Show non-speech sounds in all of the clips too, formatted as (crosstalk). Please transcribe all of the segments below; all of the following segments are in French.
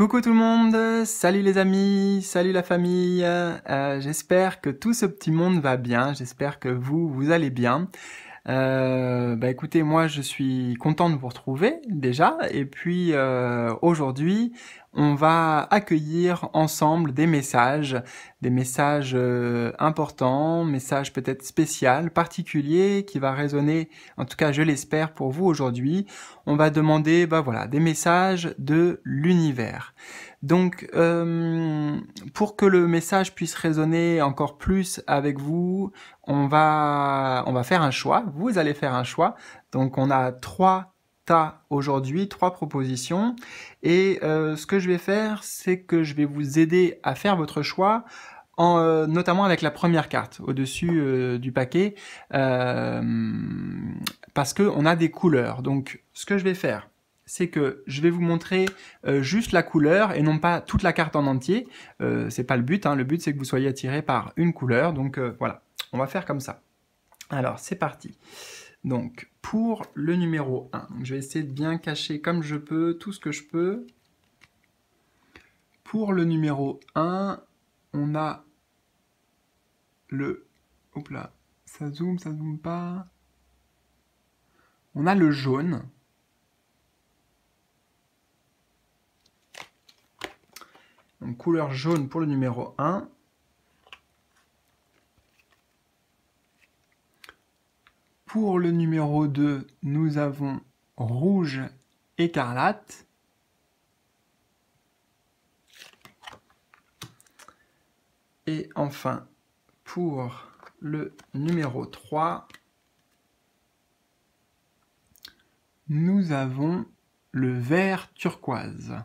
Coucou tout le monde, salut les amis, salut la famille, euh, j'espère que tout ce petit monde va bien, j'espère que vous, vous allez bien. Euh, bah, écoutez, moi je suis content de vous retrouver déjà. Et puis euh, aujourd'hui, on va accueillir ensemble des messages, des messages euh, importants, messages peut-être spéciaux, particuliers qui va résonner, en tout cas je l'espère pour vous aujourd'hui. On va demander, bah voilà, des messages de l'univers. Donc, euh, pour que le message puisse résonner encore plus avec vous, on va, on va faire un choix. Vous allez faire un choix. Donc, on a trois tas aujourd'hui, trois propositions. Et euh, ce que je vais faire, c'est que je vais vous aider à faire votre choix euh, notamment avec la première carte au-dessus du paquet, parce qu'on a des couleurs. Donc, ce que je vais faire, c'est que je vais vous montrer euh, juste la couleur et non pas toute la carte en entier. Ce euh, c'est pas le but, hein. le but c'est que vous soyez attiré par une couleur, donc euh, voilà, on va faire comme ça. Alors c'est parti. Donc pour le numéro 1, je vais essayer de bien cacher comme je peux tout ce que je peux. Pour le numéro 1, on a le... Oups là, ça zoome, ça zoome pas. On a le jaune. Donc couleur jaune pour le numéro 1. Pour le numéro 2, nous avons rouge écarlate. Et enfin, pour le numéro 3, nous avons le vert turquoise.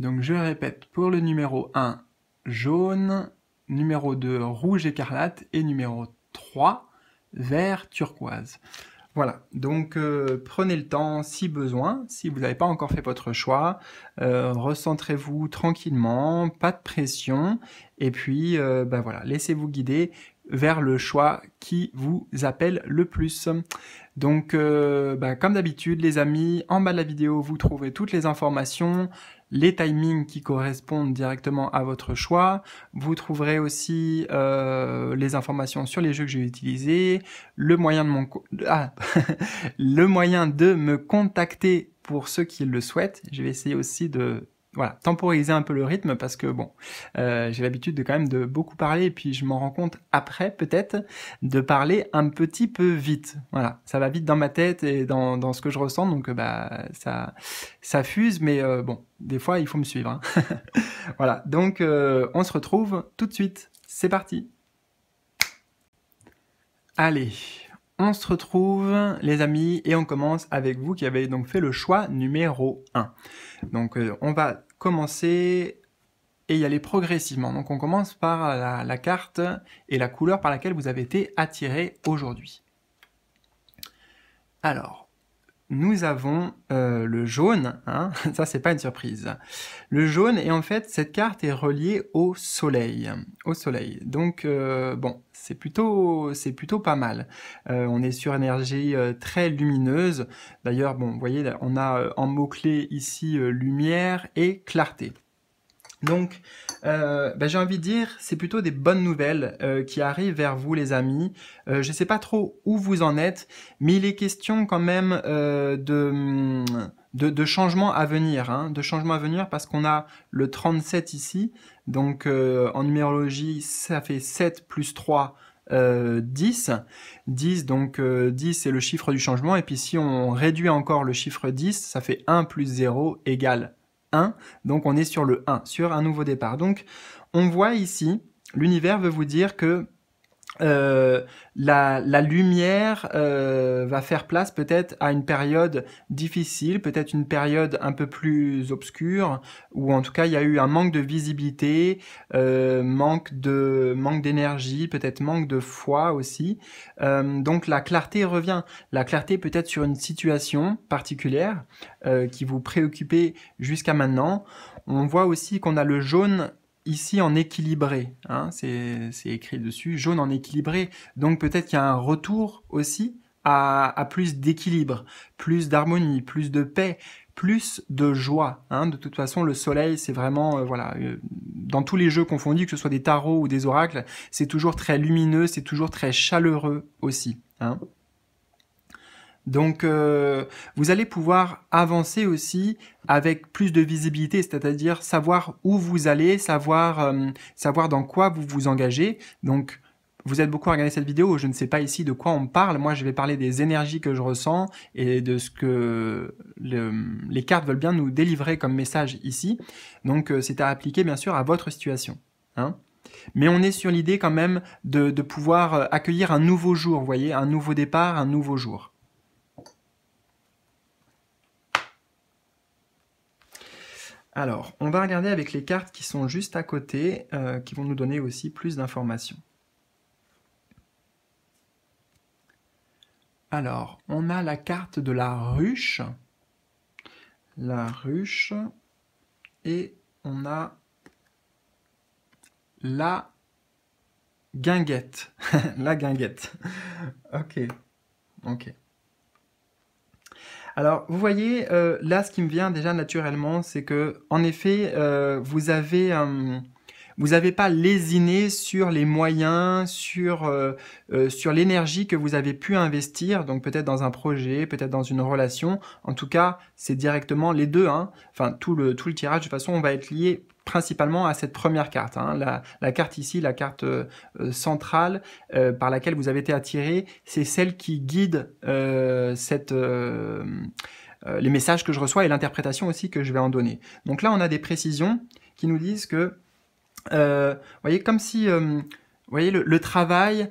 Donc je répète, pour le numéro 1, jaune, numéro 2, rouge écarlate, et numéro 3, vert turquoise. Voilà, donc euh, prenez le temps si besoin, si vous n'avez pas encore fait votre choix, euh, recentrez-vous tranquillement, pas de pression, et puis euh, bah voilà, laissez-vous guider vers le choix qui vous appelle le plus. Donc bah, comme d'habitude les amis, en bas de la vidéo vous trouvez toutes les informations, les timings qui correspondent directement à votre choix. Vous trouverez aussi euh, les informations sur les jeux que j'ai utilisés, le moyen de mon ah, (laughs) le moyen de me contacter pour ceux qui le souhaitent. Je vais essayer aussi de voilà, temporiser un peu le rythme parce que bon, euh, j'ai l'habitude de quand même de beaucoup parler et puis je m'en rends compte après peut-être de parler un petit peu vite. Voilà, ça va vite dans ma tête et dans, ce que je ressens donc euh, bah ça fuse mais euh, bon, des fois il faut me suivre. Hein. (laughs) voilà, donc on se retrouve tout de suite. C'est parti. Allez, on se retrouve les amis et on commence avec vous qui avez donc fait le choix numéro 1. Donc euh, on va commencer et y aller progressivement. Donc on commence par la, la carte et la couleur par laquelle vous avez été attiré aujourd'hui. Alors, nous avons euh, le jaune, hein. (laughs) ça c'est pas une surprise. Le jaune, et en fait cette carte est reliée au soleil, au soleil. Donc euh, bon, c'est plutôt, plutôt pas mal. Euh, on est sur énergie très lumineuse. D'ailleurs, bon, vous voyez, on a en mots-clés ici lumière et clarté. Donc, euh, ben, j'ai envie de dire, c'est plutôt des bonnes nouvelles euh, qui arrivent vers vous, les amis. Euh, je ne sais pas trop où vous en êtes, mais il est question quand même euh, de, de, de changements à venir, hein, de changements à venir parce qu'on a le 37 ici. Donc, euh, en numérologie, ça fait 7 plus 3. 10. 10, donc 10 euh, c'est le chiffre du changement, et puis si on réduit encore le chiffre 10, ça fait 1 plus 0 égale 1, donc on est sur le 1, sur un nouveau départ. Donc on voit ici, l'univers veut vous dire que euh, la, lumière euh, va faire place peut-être à une période difficile, peut-être une période un peu plus obscure, où en tout cas il y a eu un manque de visibilité, euh, manque de manque d'énergie, peut-être manque de foi aussi. donc la clarté revient, la clarté peut-être sur une situation particulière qui vous préoccupait jusqu'à maintenant. On voit aussi qu'on a le jaune ici en équilibré. Hein, c'est écrit dessus, jaune en équilibré. Donc peut-être qu'il y a un retour aussi à, plus d'équilibre, plus d'harmonie, plus de paix, plus de joie. Hein. De toute façon, le soleil, c'est vraiment, euh, voilà, euh, dans tous les jeux confondus, que ce soit des tarots ou des oracles, c'est toujours très lumineux, c'est toujours très chaleureux aussi. Hein. Donc, euh, vous allez pouvoir avancer aussi avec plus de visibilité, c'est-à-dire savoir où vous allez, euh, savoir, dans quoi vous vous engagez. Donc, vous êtes beaucoup à regarder cette vidéo, je ne sais pas ici de quoi on parle, moi je vais parler des énergies que je ressens et de ce que les cartes veulent bien nous délivrer comme message ici. Donc euh, c'est à appliquer bien sûr à votre situation. Hein. Mais on est sur l'idée quand même de, de pouvoir accueillir un nouveau jour, vous voyez, un nouveau départ, un nouveau jour. Alors, on va regarder avec les cartes qui sont juste à côté, euh, qui vont nous donner aussi plus d'informations. Alors, on a la carte de la ruche. La ruche. Et on a la guinguette. (laughs) la guinguette. ok. Ok. Alors, vous voyez, euh, là, ce qui me vient déjà naturellement, c'est que, en effet, euh, vous avez... Euh, vous n'avez pas lésiné sur les moyens, sur, euh, euh, sur l'énergie que vous avez pu investir, donc peut-être dans un projet, peut-être dans une relation. En tout cas, c'est directement les deux. Hein. Enfin, tout le, tout le tirage, de toute façon, on va être lié principalement à cette première carte. Hein. La, carte ici, la carte euh, centrale par laquelle vous avez été attiré, c'est celle qui guide les messages que je reçois et l'interprétation aussi que je vais en donner. Donc là, on a des précisions qui nous disent que euh, vous voyez, comme si, euh, voyez, le, travail,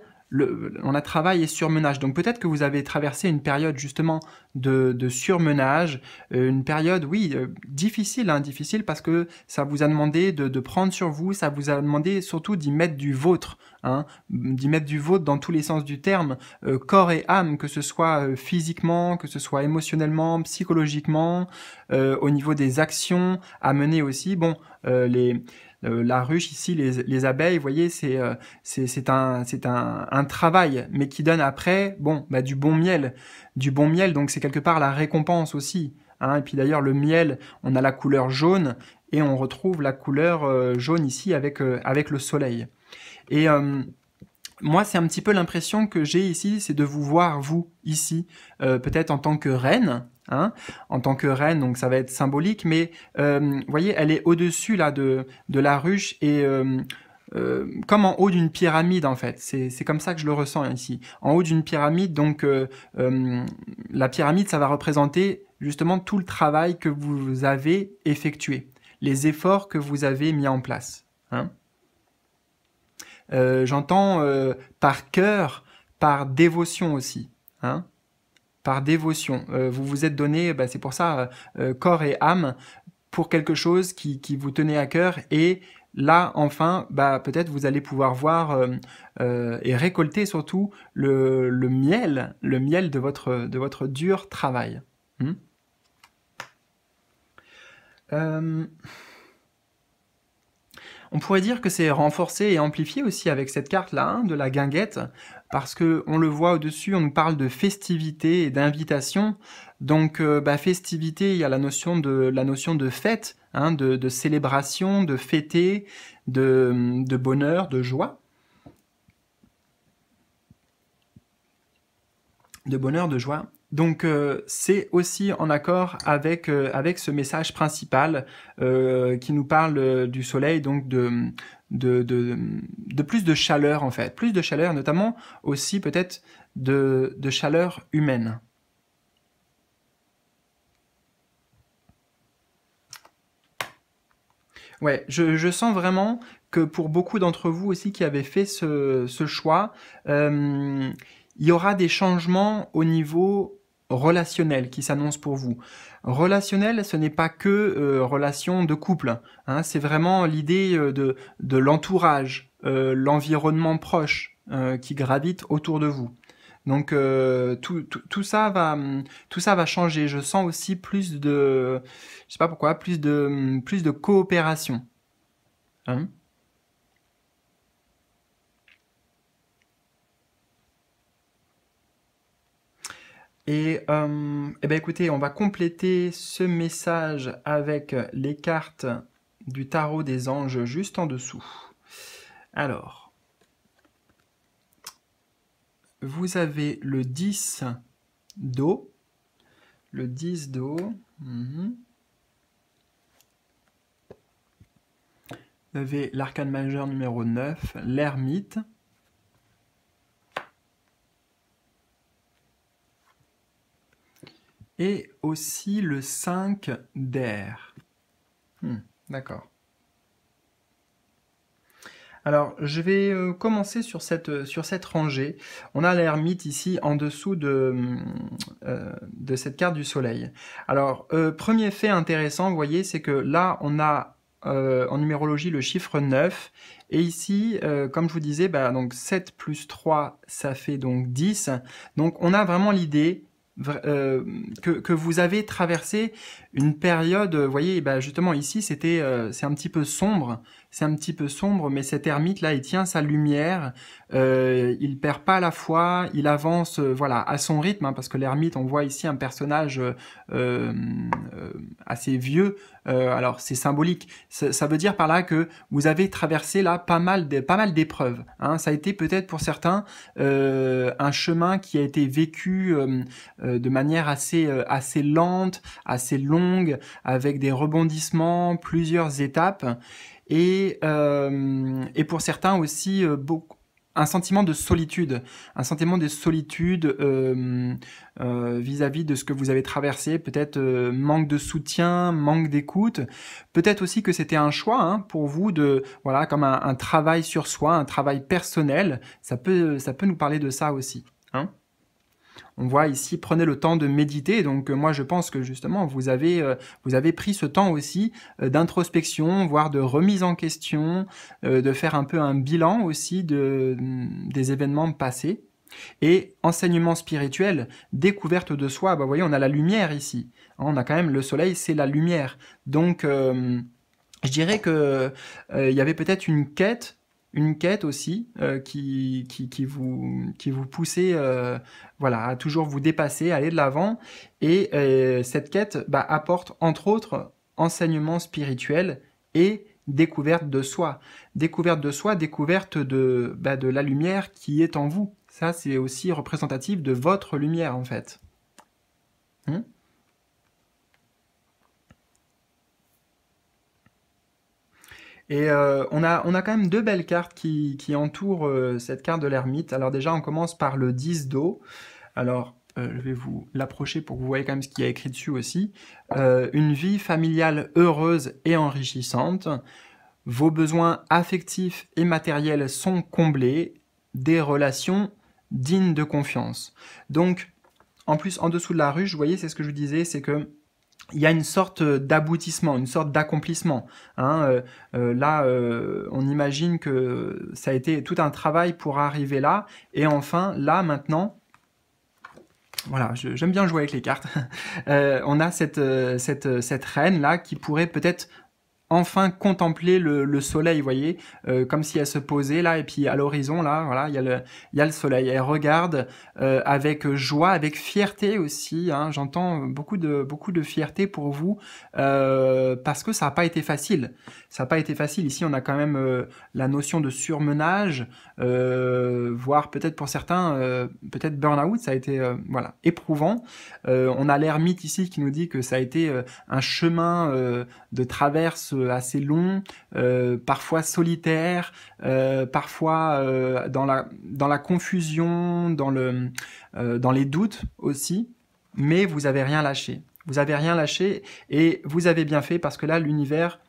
on a travaillé et surmenage. Donc peut-être que vous avez traversé une période justement de, surmenage, euh, une période, oui, difficile, hein, difficile parce que ça vous a demandé de prendre sur vous, ça vous a demandé surtout d'y mettre du vôtre. Hein, d'y mettre du vôtre dans tous les sens du terme, euh, corps et âme, que ce soit euh, physiquement, que ce soit émotionnellement, psychologiquement, euh, au niveau des actions à mener aussi. Bon, les, la ruche ici, les, abeilles, voyez, c'est c'est un, un travail, mais qui donne après, bon, bah, du bon miel. Du bon miel, donc c'est quelque part la récompense aussi. Hein. et puis d'ailleurs, le miel, on a la couleur jaune, et on retrouve la couleur euh, jaune ici avec, euh, avec le soleil. Et euh, moi, c'est un petit peu l'impression que j'ai ici, c'est de vous voir, vous, ici, peut-être en tant que reine, hein, en tant que reine, donc ça va être symbolique, mais vous voyez, elle est au-dessus là de, la ruche et comme en haut d'une pyramide en fait, c'est comme ça que je le ressens ici. En haut d'une pyramide, donc la pyramide, ça va représenter justement tout le travail que vous avez effectué les efforts que vous avez mis en place. Hein euh, J'entends euh, par cœur, par dévotion aussi. Hein par dévotion. Euh, vous vous êtes donné, bah, c'est pour ça, corps et âme, pour quelque chose qui, vous tenait à cœur. Et là, enfin, bah, peut-être vous allez pouvoir voir et récolter surtout le, miel, le miel de votre, de votre dur travail. Hein. Euh, on pourrait dire que c'est renforcé et amplifié aussi avec cette carte-là, hein, de la guinguette, parce que on le voit au-dessus, on nous parle de festivité et d'invitation. Donc, euh, bah, festivité, il y a la notion de, la notion de fête, hein, de, célébration, de fêter, de bonheur, de joie. De bonheur, de joie. Donc euh, c'est aussi en accord avec euh, avec ce message principal euh, qui nous parle du soleil, donc de de, de plus de chaleur en fait, plus de chaleur, notamment aussi peut-être de, de chaleur humaine. Ouais, je, je sens vraiment que pour beaucoup d'entre vous aussi qui avez fait ce, ce choix, il y aura des changements au niveau relationnel qui s'annonce pour vous. Relationnel, ce n'est pas que euh, relation de couple, hein. c'est vraiment l'idée euh, de, de l'entourage, euh, l'environnement proche qui gravite autour de vous. Donc tout, tout, ça va tout ça va changer. Je sens aussi plus de je sais pas pourquoi plus de plus de coopération. Hein Et, euh, eh ben écoutez, on va compléter ce message avec les cartes du tarot des anges juste en dessous. Alors, vous avez le 10 d'eau, le 10 d'eau, mhm. vous avez l'arcane majeur numéro 9, l'ermite, et aussi le 5 d'air. Hmm, d'accord. Alors, je vais euh, commencer sur cette, sur cette rangée. On a l'ermite ici en dessous de, hmm, euh, de cette carte du soleil. Alors, euh, premier fait intéressant, vous voyez, c'est que là, on a en numérologie le chiffre 9. Et ici, comme je vous disais, bah, donc 7 plus 3, ça fait donc 10. Donc, on a vraiment l'idée euh, que, vous avez traversé une période, vous voyez, bah justement ici, c'était, euh, c'est un petit peu sombre c'est un petit peu sombre, mais cet ermite là, il tient sa lumière, euh, il perd pas la foi, il avance, euh, voilà, à son rythme, hein, parce que l'ermite, on voit ici un personnage euh, euh, assez vieux. alors c'est symbolique. Ça, veut dire par là que vous avez traversé là pas mal, de, pas mal d'épreuves. Hein. Ça a été peut-être pour certains un chemin qui a été vécu de manière assez, assez lente, assez longue, avec des rebondissements, plusieurs étapes. Euh, et, pour certains aussi euh, un sentiment de solitude, un sentiment de solitude euh, vis-à-vis de ce que vous avez traversé, peut-être manque de soutien, manque d'écoute, peut-être aussi que c'était un choix hein, pour vous de voilà comme un, travail sur soi, un travail personnel. Ça peut ça peut nous parler de ça aussi. Hein on voit ici, prenez le temps de méditer. Donc euh, moi je pense que justement vous avez, euh, vous avez pris ce temps aussi euh, d'introspection, voire de remise en question, de faire un peu un bilan aussi de, mm, des événements passés. Et enseignement spirituel, découverte de soi, bah vous voyez, on a la lumière ici. Hein, on a quand même le soleil, c'est la lumière. Donc je dirais qu'il il y avait peut-être une quête une quête aussi euh, qui, qui, vous, qui vous euh, voilà, à toujours vous dépasser, aller de l'avant. Et euh, cette quête bah, apporte entre autres enseignement spirituel et découverte de soi. Découverte de soi, découverte de, bah, de la lumière qui est en vous. Ça, c'est aussi représentatif de votre lumière en fait. Hein Et euh, on, a, on a quand même deux belles cartes qui, entourent euh, cette carte de l'ermite. Alors déjà, on commence par le 10 d'eau. Alors, euh, je vais vous l'approcher pour que vous voyez quand même ce qu'il y a écrit dessus aussi. une vie familiale heureuse et enrichissante. Vos besoins affectifs et matériels sont comblés. Des relations dignes de confiance. Donc, en plus, en dessous de la ruche, vous voyez, c'est ce que je vous disais, c'est que il y a une sorte euh, d'aboutissement, une sorte d'accomplissement. Hein, euh, euh, là, on imagine que ça a été tout un travail pour arriver là. Et enfin, là, maintenant, voilà, j'aime bien jouer avec les cartes. (laughs) on a cette, cette reine là qui pourrait peut-être enfin contempler le, soleil, voyez, euh, comme si elle se posait là, et puis à l'horizon, là, voilà, il y, a le, il y a le soleil. Elle regarde euh, avec joie, avec fierté aussi, hein. j'entends beaucoup de, beaucoup de fierté pour vous, euh, parce que ça n'a pas été facile. Ça n'a pas été facile. Ici, on a quand même la notion de surmenage, euh, voire peut-être pour certains, euh, peut-être burn-out, ça a été euh, voilà éprouvant. on a l'ermite ici qui nous dit que ça a été un chemin de traverse assez long, parfois solitaire, parfois dans la dans la confusion, dans le dans les doutes aussi. Mais vous avez rien lâché. Vous avez rien lâché et vous avez bien fait parce que là l'univers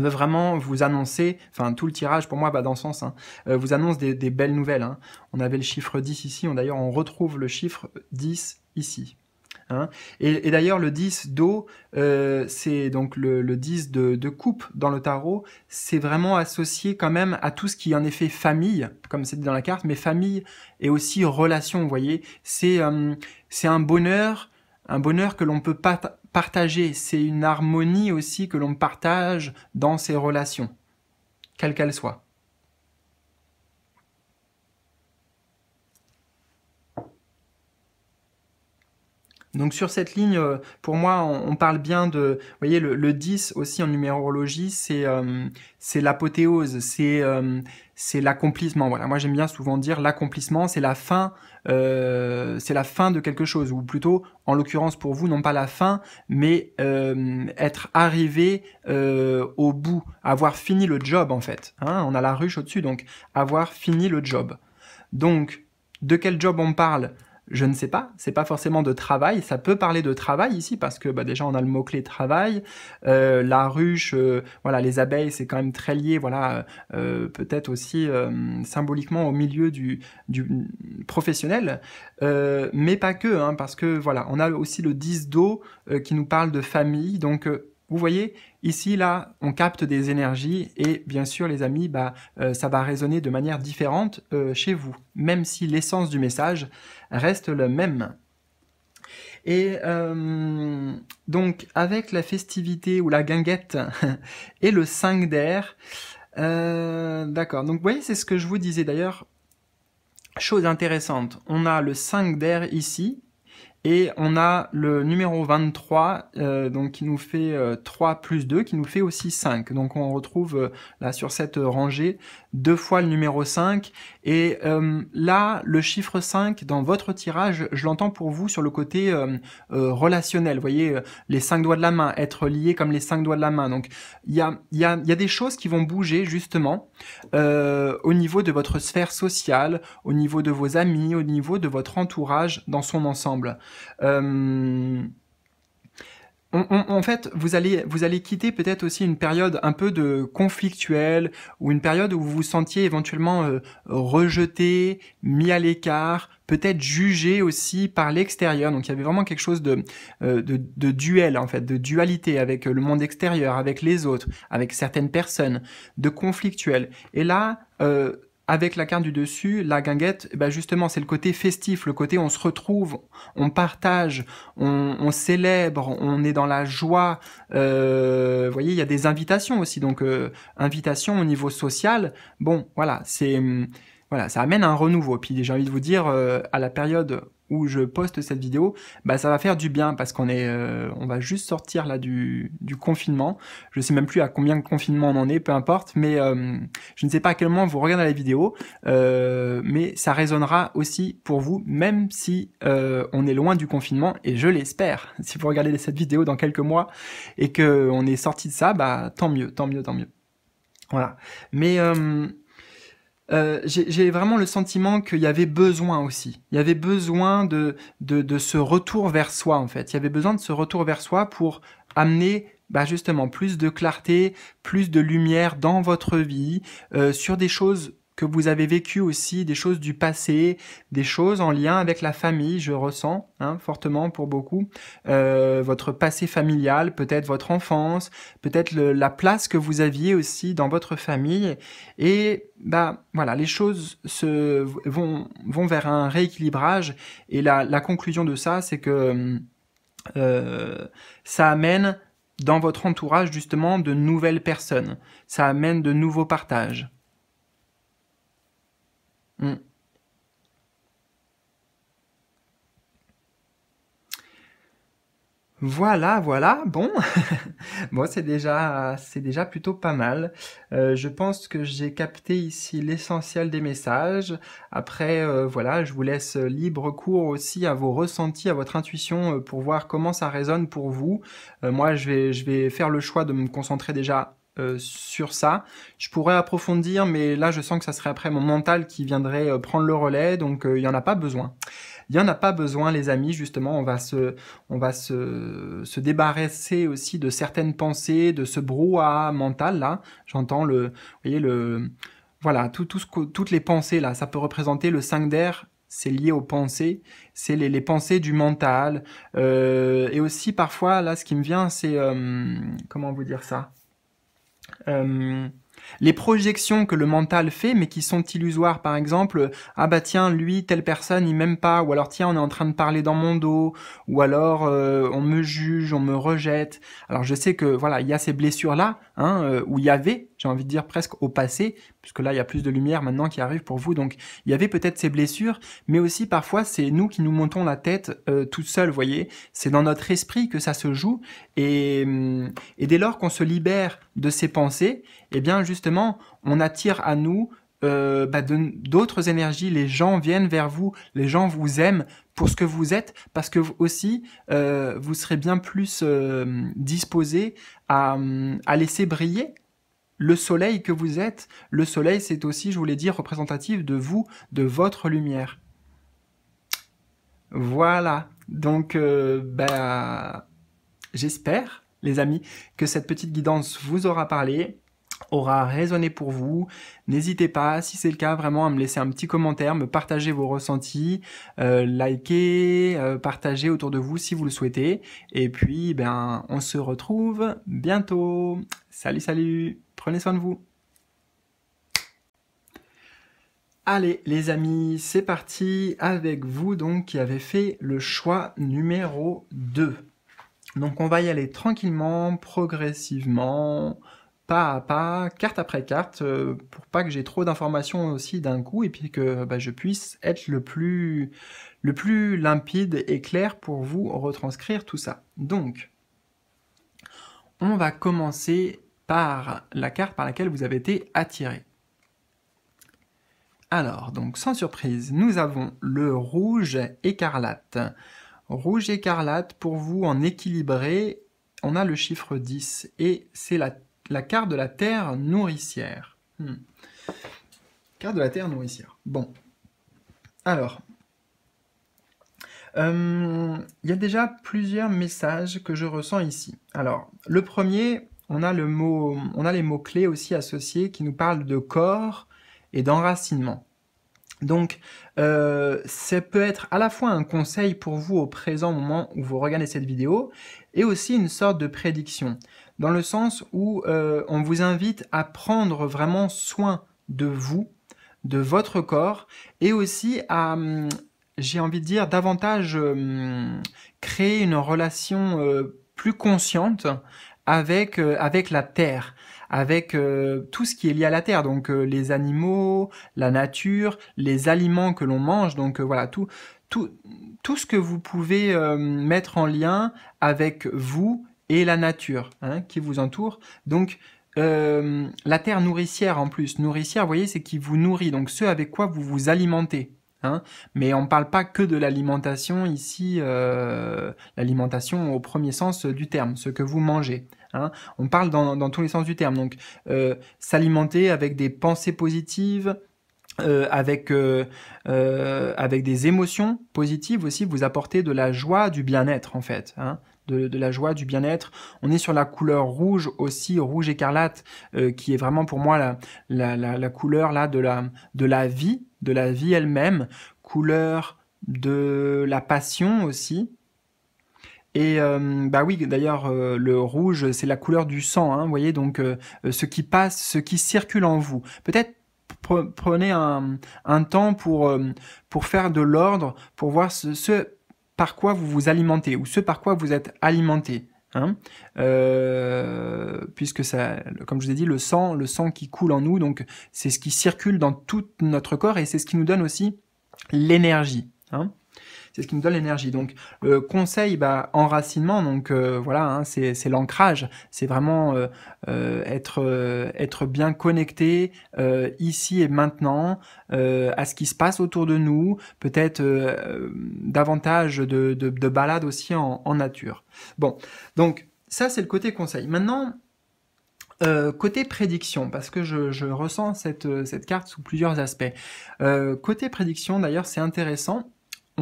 veut vraiment vous annoncer, enfin tout le tirage pour moi dans ce sens, hein. euh, vous annonce des, belles nouvelles. Hein. On avait le chiffre 10 ici, d'ailleurs on retrouve le chiffre 10 ici. Hein. Et, d'ailleurs le 10 d'eau, euh, c'est donc le, 10 de, coupe dans le tarot, c'est vraiment associé quand même à tout ce qui est en effet famille, comme c'est dit dans la carte, mais famille et aussi relation, vous voyez, c'est euh, un bonheur, un bonheur que l'on ne peut pas Partager, c'est une harmonie aussi que l'on partage dans ses relations, quelles qu'elles soient. Donc sur cette ligne, euh, pour moi, on, parle bien de... Vous voyez, le, 10 aussi en numérologie, c'est euh, l'apothéose, euh, c'est l'accomplissement. Voilà, moi j'aime bien souvent dire l'accomplissement, c'est la fin c'est la fin de quelque chose, ou plutôt, en l'occurrence pour vous, non pas la fin, mais être arrivé au bout, avoir fini le job en fait. Hein, on a la ruche au-dessus, donc avoir fini le job. Donc, de quel job on parle je ne sais pas, c'est pas forcément de travail, ça peut parler de travail ici parce que bah, déjà on a le mot-clé travail, euh, la ruche, euh, voilà, les abeilles c'est quand même très lié, voilà, euh, peut-être aussi symboliquement au milieu du, professionnel, mais pas que, hein, parce que voilà, on a aussi le 10 d'eau qui nous parle de famille, donc vous voyez, ici, là, on capte des énergies et bien sûr, les amis, bah, euh, ça va résonner de manière différente euh, chez vous, même si l'essence du message reste le même. Et euh, donc, avec la festivité ou la guinguette (laughs) et le 5 d'air, d'accord, donc vous voyez, c'est ce que je vous disais d'ailleurs, chose intéressante, on a le 5 d'air ici, et on a le numéro 23 euh, donc qui nous fait 3 euh, plus 2, qui nous fait aussi 5. Donc on retrouve euh, là sur cette rangée deux fois le numéro 5. Et euh, là, le chiffre 5 dans votre tirage, je l'entends pour vous sur le côté euh, euh, relationnel. Vous voyez, les cinq doigts de la main, être lié comme les cinq doigts de la main. Donc, il y a, y, a, y a des choses qui vont bouger justement au niveau de votre sphère sociale, au niveau de vos amis, au niveau de votre entourage dans son ensemble. Euh, en fait, vous allez, vous allez quitter peut-être aussi une période un peu de conflictuelle ou une période où vous vous sentiez éventuellement euh, rejeté, mis à l'écart, peut-être jugé aussi par l'extérieur. Donc il y avait vraiment quelque chose de, euh, de, duel en fait, de dualité avec euh, le monde extérieur, avec les autres, avec certaines personnes, de conflictuel. Et là, euh, avec la carte du dessus, la guinguette, ben justement, c'est le côté festif, le côté on se retrouve, on partage, on, célèbre, on est dans la joie. Euh, vous voyez, il y a des invitations aussi, donc euh, invitation invitations au niveau social. Bon, voilà, c'est hum, voilà, ça amène un renouveau. Puis j'ai envie de vous dire, euh, à la période où je poste cette vidéo, bah ça va faire du bien parce qu'on est, euh, on va juste sortir là du, confinement. Je sais même plus à combien de confinement on en est, peu importe, mais euh, je ne sais pas à quel moment vous regardez la vidéo, euh, mais ça résonnera aussi pour vous, même si on est loin du confinement et je l'espère. Si vous regardez cette vidéo dans quelques mois et que on est sorti de ça, bah tant mieux, tant mieux, tant mieux. Voilà. Mais euh, j'ai vraiment le sentiment qu'il y avait besoin aussi. Il y avait besoin de, de, ce retour vers soi, en fait. Il y avait besoin de ce retour vers soi pour amener bah, justement plus de clarté, plus de lumière dans votre vie, euh, sur des choses que vous avez vécu aussi des choses du passé, des choses en lien avec la famille, je ressens hein, fortement pour beaucoup, euh, votre passé familial, peut-être votre enfance, peut-être la place que vous aviez aussi dans votre famille. Et bah voilà, les choses vont, vers un rééquilibrage. Et la, conclusion de ça, c'est que euh, ça amène dans votre entourage justement de nouvelles personnes. Ça amène de nouveaux partages. Mm. Voilà, voilà, bon, moi (laughs) c'est déjà, c'est déjà plutôt pas mal. Euh, je pense que j'ai capté ici l'essentiel des messages. Après, euh, voilà, je vous laisse libre cours aussi à vos ressentis, à votre intuition euh, pour voir comment ça résonne pour vous. moi, je vais, je vais faire le choix de me concentrer déjà euh, sur ça. Je pourrais approfondir, mais là, je sens que ça serait après mon mental qui viendrait euh, prendre le relais, donc euh, il n'y en a pas besoin. Il n'y en a pas besoin, les amis, justement, on va, se, on va se, se débarrasser aussi de certaines pensées, de ce brouhaha mental, là. J'entends le, vous voyez, le, voilà, tout, tout ce, toutes les pensées, là, ça peut représenter le 5 d'air c'est lié aux pensées, c'est les, pensées du mental, et aussi parfois, là, ce qui me vient, c'est, comment vous dire ça euh, les projections que le mental fait, mais qui sont illusoires, par exemple, ah bah tiens, lui, telle personne, il m'aime pas, ou alors tiens, on est en train de parler dans mon dos, ou alors euh, on me juge, on me rejette. Alors je sais que voilà, il y a ces blessures là, hein, euh, où il y avait j'ai envie de dire presque au passé, puisque là il y a plus de lumière maintenant qui arrive pour vous, donc il y avait peut-être ces blessures, mais aussi parfois c'est nous qui nous montons la tête euh, tout seul, voyez, c'est dans notre esprit que ça se joue, hum, et, dès lors qu'on se libère de ces pensées, eh bien justement on attire à nous euh, bah, d'autres énergies, les gens viennent vers vous, les gens vous aiment pour ce que vous êtes, parce que vous aussi, euh, vous serez bien plus euh, disposé hum, à, laisser briller le soleil que vous êtes. Le soleil, c'est aussi, je voulais dire, représentatif de vous, de votre lumière. Voilà. Donc, euh, bah, j'espère, les amis, que cette petite guidance vous aura parlé aura résonné pour vous. N'hésitez pas, si c'est le cas, vraiment à me laisser un petit commentaire, me partager vos ressentis, euh, liker, euh, partager autour de vous si vous le souhaitez. Et puis, ben, on se retrouve bientôt. Salut, salut Prenez soin de vous. Allez les amis, c'est parti avec vous donc qui avez fait le choix numéro 2. Donc on va y aller tranquillement, progressivement, pas à pas, carte après carte, euh, pour pas que j'ai trop d'informations aussi d'un coup et puis que bah, je puisse être le plus, le plus limpide et clair pour vous retranscrire tout ça. Donc, on va commencer par la carte par laquelle vous avez été attiré. Alors, donc sans surprise, nous avons le rouge écarlate. Rouge écarlate, pour vous, en équilibré, on a le chiffre 10, et c'est la, carte de la terre nourricière. Hmm. Carte de la terre nourricière. Bon. Alors, euh, il y a déjà plusieurs messages que je ressens ici. Alors, le premier, on a, le mot, on a les mots-clés aussi associés qui nous parlent de corps et d'enracinement. Donc, euh, ça peut être à la fois un conseil pour vous au présent moment où vous regardez cette vidéo, et aussi une sorte de prédiction, dans le sens où euh, on vous invite à prendre vraiment soin de vous, de votre corps, et aussi à, hum, j'ai envie de dire, davantage hum, créer une relation euh, plus consciente avec euh, avec la terre, avec euh, tout ce qui est lié à la terre, donc euh, les animaux, la nature, les aliments que l'on mange, donc voilà tout tout tout ce que vous pouvez mettre en lien avec vous et la nature hein, qui vous entoure. Donc la terre nourricière en plus, nourricière, vous voyez, c'est qui vous nourrit, donc ce avec quoi vous vous alimentez. Hein. Mais on ne parle pas que de l'alimentation ici, euh, l'alimentation au premier sens du terme, ce que vous mangez. Hein. on parle dans, tous les sens du terme. Donc, euh, s'alimenter avec des pensées positives, euh, avec, avec des émotions positives aussi, vous apportez de la joie, du bien-être en fait. Hein. de, la joie, du bien-être. On est sur la couleur rouge aussi, rouge écarlate, qui est vraiment pour moi la, la couleur là de la, de la vie, de la vie elle-même, couleur de la passion aussi. Et euh, bah oui, d'ailleurs, euh, le rouge, c'est la couleur du sang, hein, vous voyez, donc euh, ce qui passe, ce qui circule en vous. Peut-être prenez un, temps pour, pour faire de l'ordre, pour voir ce par quoi vous vous alimentez ou ce par quoi vous êtes alimenté. Hein euh, puisque ça, comme je vous ai dit, le sang, le sang qui coule en nous, donc c'est ce qui circule dans tout notre corps et c'est ce qui nous donne aussi l'énergie. Hein c'est ce qui nous donne l'énergie. Donc le conseil, bah, enracinement, donc euh, voilà, hein, c'est l'ancrage, c'est vraiment euh, euh, être, être bien connecté ici et maintenant à ce qui se passe autour de nous, peut-être davantage de, de, balades aussi en, nature. Bon, donc ça c'est le côté conseil. Maintenant, côté prédiction, parce que je, ressens cette, cette, carte sous plusieurs aspects. côté prédiction, d'ailleurs, c'est intéressant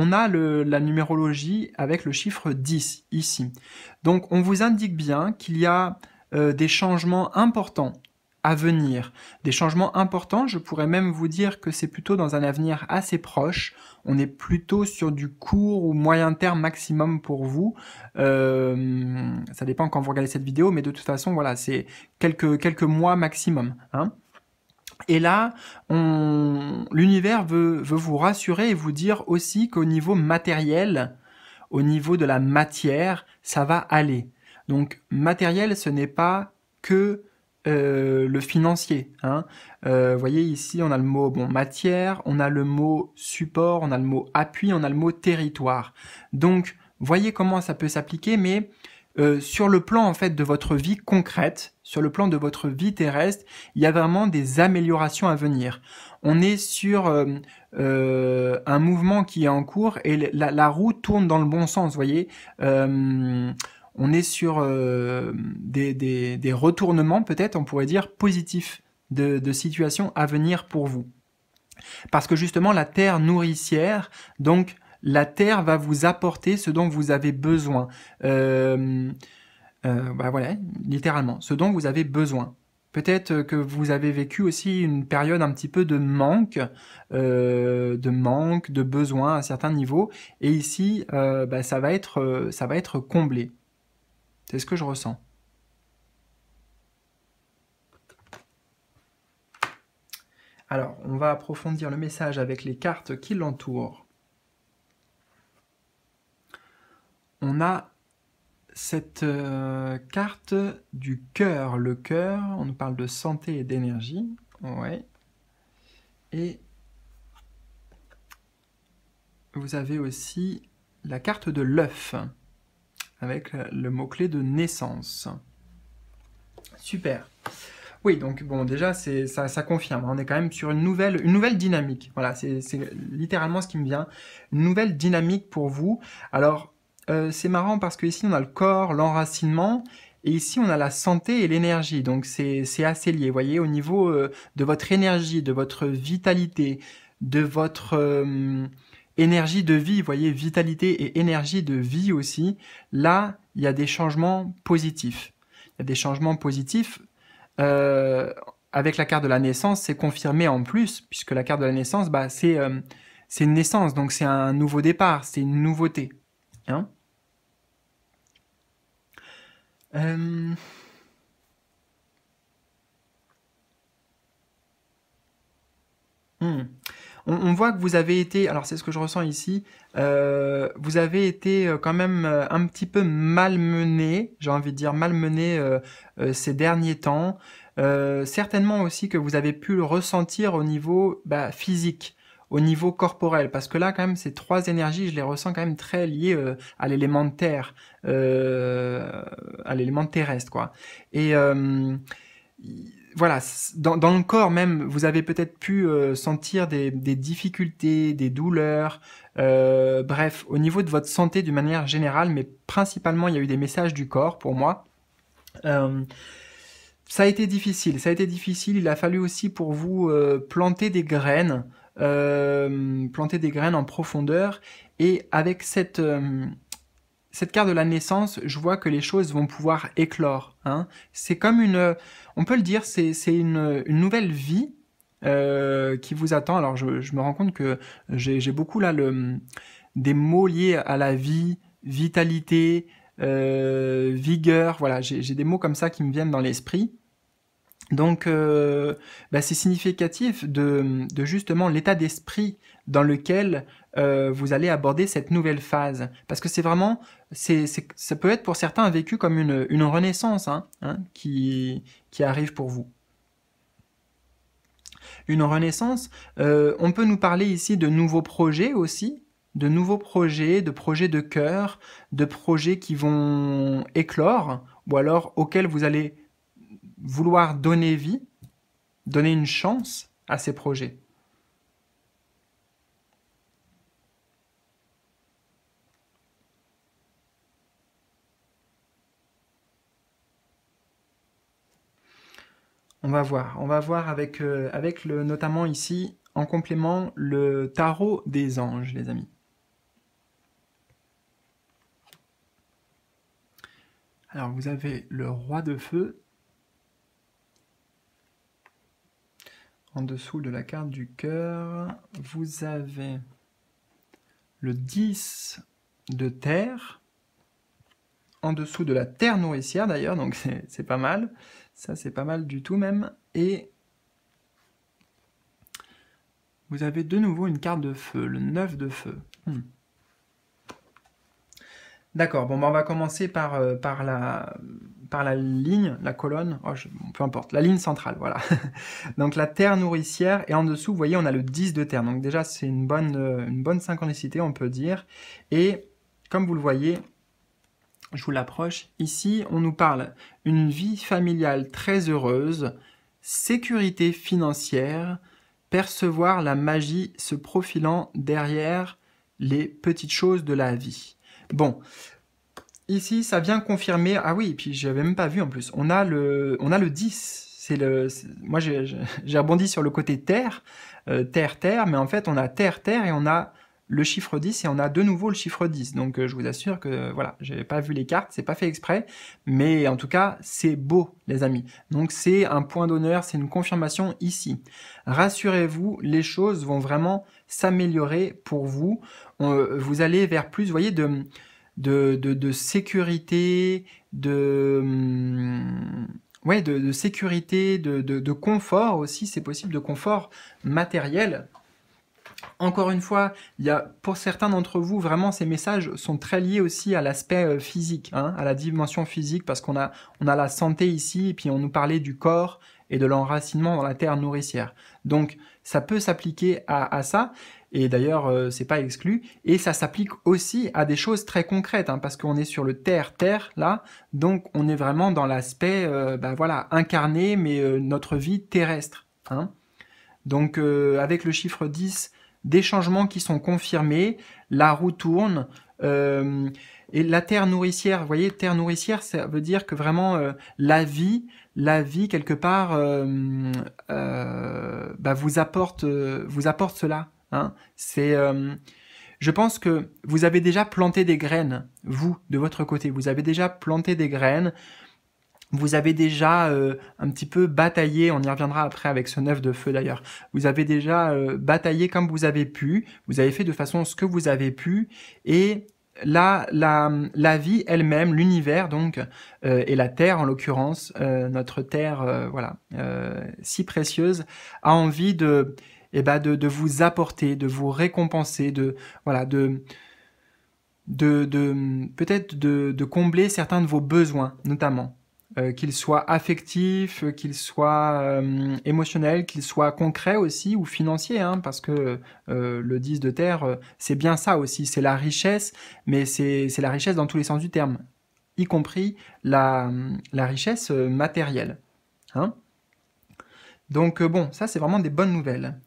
on a la numérologie avec le chiffre 10 ici. Donc on vous indique bien qu'il y a euh, des changements importants à venir. Des changements importants, je pourrais même vous dire que c'est plutôt dans un avenir assez proche. On est plutôt sur du court ou moyen terme maximum pour vous. Euh, ça dépend quand vous regardez cette vidéo, mais de toute façon, voilà, c'est quelques, quelques mois maximum. Hein. Et là, on... l'univers veut, vous rassurer et vous dire aussi qu'au niveau matériel, au niveau de la matière, ça va aller. Donc matériel, ce n'est pas que euh, le financier. Hein. Euh, vous hein. voyez ici, on a le mot bon, matière, on a le mot support, on a le mot appui, on a le mot territoire. Donc, voyez comment ça peut s'appliquer, mais euh, sur le plan en fait de votre vie concrète, sur le plan de votre vie terrestre, il y a vraiment des améliorations à venir. On est sur euh, euh, un mouvement qui est en cours et la, roue tourne dans le bon sens, vous voyez. on est sur des, retournements peut-être, on pourrait dire, positifs de, de situations à venir pour vous. Parce que justement, la terre nourricière, donc la terre va vous apporter ce dont vous avez besoin. Euh, euh, bah voilà, littéralement, ce dont vous avez besoin. Peut-être que vous avez vécu aussi une période un petit peu de manque, euh, de manque, de besoin à certains niveaux, et ici, bah, ça, va être, ça va être comblé. C'est ce que je ressens. Alors, on va approfondir le message avec les cartes qui l'entourent. on a cette euh, carte du cœur. Le cœur, on nous parle de santé et d'énergie. Ouais. Et vous avez aussi la carte de l'œuf, avec le mot-clé de naissance. Super. Oui, donc bon, déjà, ça, ça confirme. Hein. On est quand même sur une nouvelle, une nouvelle dynamique. Voilà, c'est littéralement ce qui me vient. Une nouvelle dynamique pour vous. Alors, euh, c'est marrant parce que on a le corps, l'enracinement, et ici, on a la santé et l'énergie, donc c'est assez lié. Vous voyez, au niveau euh, de votre énergie, de votre vitalité, de votre euh, énergie de vie, vous voyez, vitalité et énergie de vie aussi, là, il y a des changements positifs. Il y a des changements positifs. avec la carte de la naissance, c'est confirmé en plus, puisque la carte de la naissance, bah, c'est une naissance, donc c'est un nouveau départ, c'est une nouveauté. Hein. Euh, hmm. On, voit que vous avez été, alors c'est ce que je ressens ici, euh, vous avez été euh, quand même un petit peu malmené, j'ai envie de dire malmené ces derniers temps. certainement aussi que vous avez pu le ressentir au niveau bah, physique au niveau corporel, parce que là, quand même, ces trois énergies, je les ressens quand même très liées euh, à l'élément terre, euh, à l'élément terrestre, quoi. Et euh, voilà, dans, le corps même, vous avez peut-être pu sentir des, des, difficultés, des douleurs, bref, au niveau de votre santé d'une manière générale, mais principalement, il y a eu des messages du corps pour moi. ça a été difficile, ça a été difficile. Il a fallu aussi pour vous planter des graines euh, planter des graines en profondeur. Et avec cette, euh, cette carte de la naissance, je vois que les choses vont pouvoir éclore. Hein. C'est comme une, euh, on peut le dire, c'est une, nouvelle vie qui vous attend. Alors je, je me rends compte que j'ai beaucoup là le, des mots liés à la vie, vitalité, vigueur. Voilà, j'ai des mots comme ça qui me viennent dans l'esprit. Donc euh, bah, c'est significatif de, justement l'état d'esprit dans lequel euh, vous allez aborder cette nouvelle phase. Parce que c'est vraiment, ça peut être pour certains vécu comme une, renaissance hein, hein, qui, arrive pour vous. Une renaissance, euh, on peut nous parler ici de nouveaux projets aussi, de nouveaux projets, de projets de cœur, de projets qui vont éclore, ou alors auxquels vous allez vouloir donner vie, donner une chance à ces projets. On va voir, on va voir avec, euh, avec le, notamment ici, en complément, le tarot des anges, les amis. Alors vous avez le roi de feu en dessous de la carte du cœur, vous avez le 10 de terre, en dessous de la terre nourricière d'ailleurs, donc (laughs) c'est pas mal, ça c'est pas mal du tout même, et vous avez de nouveau une carte de feu, le 9 de feu. Hmm. D'accord, bon ben, on va commencer par, euh, par la, par la ligne, la colonne, oh, peu importe, la ligne centrale, voilà. (laughs) donc la terre nourricière, et en dessous, vous voyez, on a le 10 de terre. Donc déjà, c'est une bonne, euh, une bonne synchronicité, on peut dire. Et comme vous le voyez, je vous l'approche, ici, on nous parle une vie familiale très heureuse, sécurité financière, percevoir la magie se profilant derrière les petites choses de la vie. Bon, Ici, ça vient confirmer. Ah oui, puis j'avais même pas vu en plus. On a le, on a le 10. le, moi j'ai rebondi sur le côté terre, euh, terre, terre, mais en fait on a terre, terre et on a le chiffre 10 et on a de nouveau le chiffre 10. Donc euh, je vous assure que Voilà, euh, voilà, j'avais pas vu les cartes, c'est pas fait exprès, mais en tout cas, c'est beau les amis. Donc c'est un point d'honneur, c'est une confirmation ici. Rassurez-vous, les choses vont vraiment s'améliorer pour vous. vous allez vers plus, vous voyez de de, sécurité, de... Mm, ouais, de, sécurité, de, confort aussi, c'est possible, de confort matériel. Encore une fois, il y a, pour certains d'entre vous, vraiment, ces messages sont très liés aussi à l'aspect euh, physique, hein, à la dimension physique, parce qu'on a, on a la santé ici, et puis on nous parlait du corps et de l'enracinement dans la terre nourricière. Donc, ça peut s'appliquer à, à ça et d'ailleurs ce euh, c'est pas exclu, et ça s'applique aussi à des choses très concrètes, hein, parce qu'on est sur le terre-terre là, donc on est vraiment dans l'aspect, euh, bah, voilà, incarné, mais euh, notre vie terrestre. Hein. Donc avec le chiffre 10, des changements qui sont confirmés, la roue tourne, et la terre nourricière, vous voyez, terre nourricière, ça veut dire que vraiment la vie, la vie quelque part, bah, vous apporte, vous apporte cela. Hein. C'est, euh, je pense que vous avez déjà planté des graines, vous, de votre côté. Vous avez déjà planté des graines. Vous avez déjà euh, un petit peu bataillé, on y reviendra après avec ce neuf de feu d'ailleurs. Vous avez déjà euh, bataillé comme vous avez pu, vous avez fait de façon ce que vous avez pu, et là, la, la vie elle-même, l'univers donc, et la Terre en l'occurrence, notre Terre, voilà, si précieuse, a envie de eh ben de, vous apporter, de vous récompenser, de voilà, de de, peut-être de, combler certains de vos besoins, notamment euh, qu'ils soient affectifs, euh, qu'ils soient euh, émotionnels, qu'ils soient concrets aussi ou financiers, hein, parce que le 10 de terre, c'est bien ça aussi, c'est la richesse, mais c'est la richesse dans tous les sens du terme, y compris la, la richesse matérielle. Hein donc euh, bon, ça c'est vraiment des bonnes nouvelles.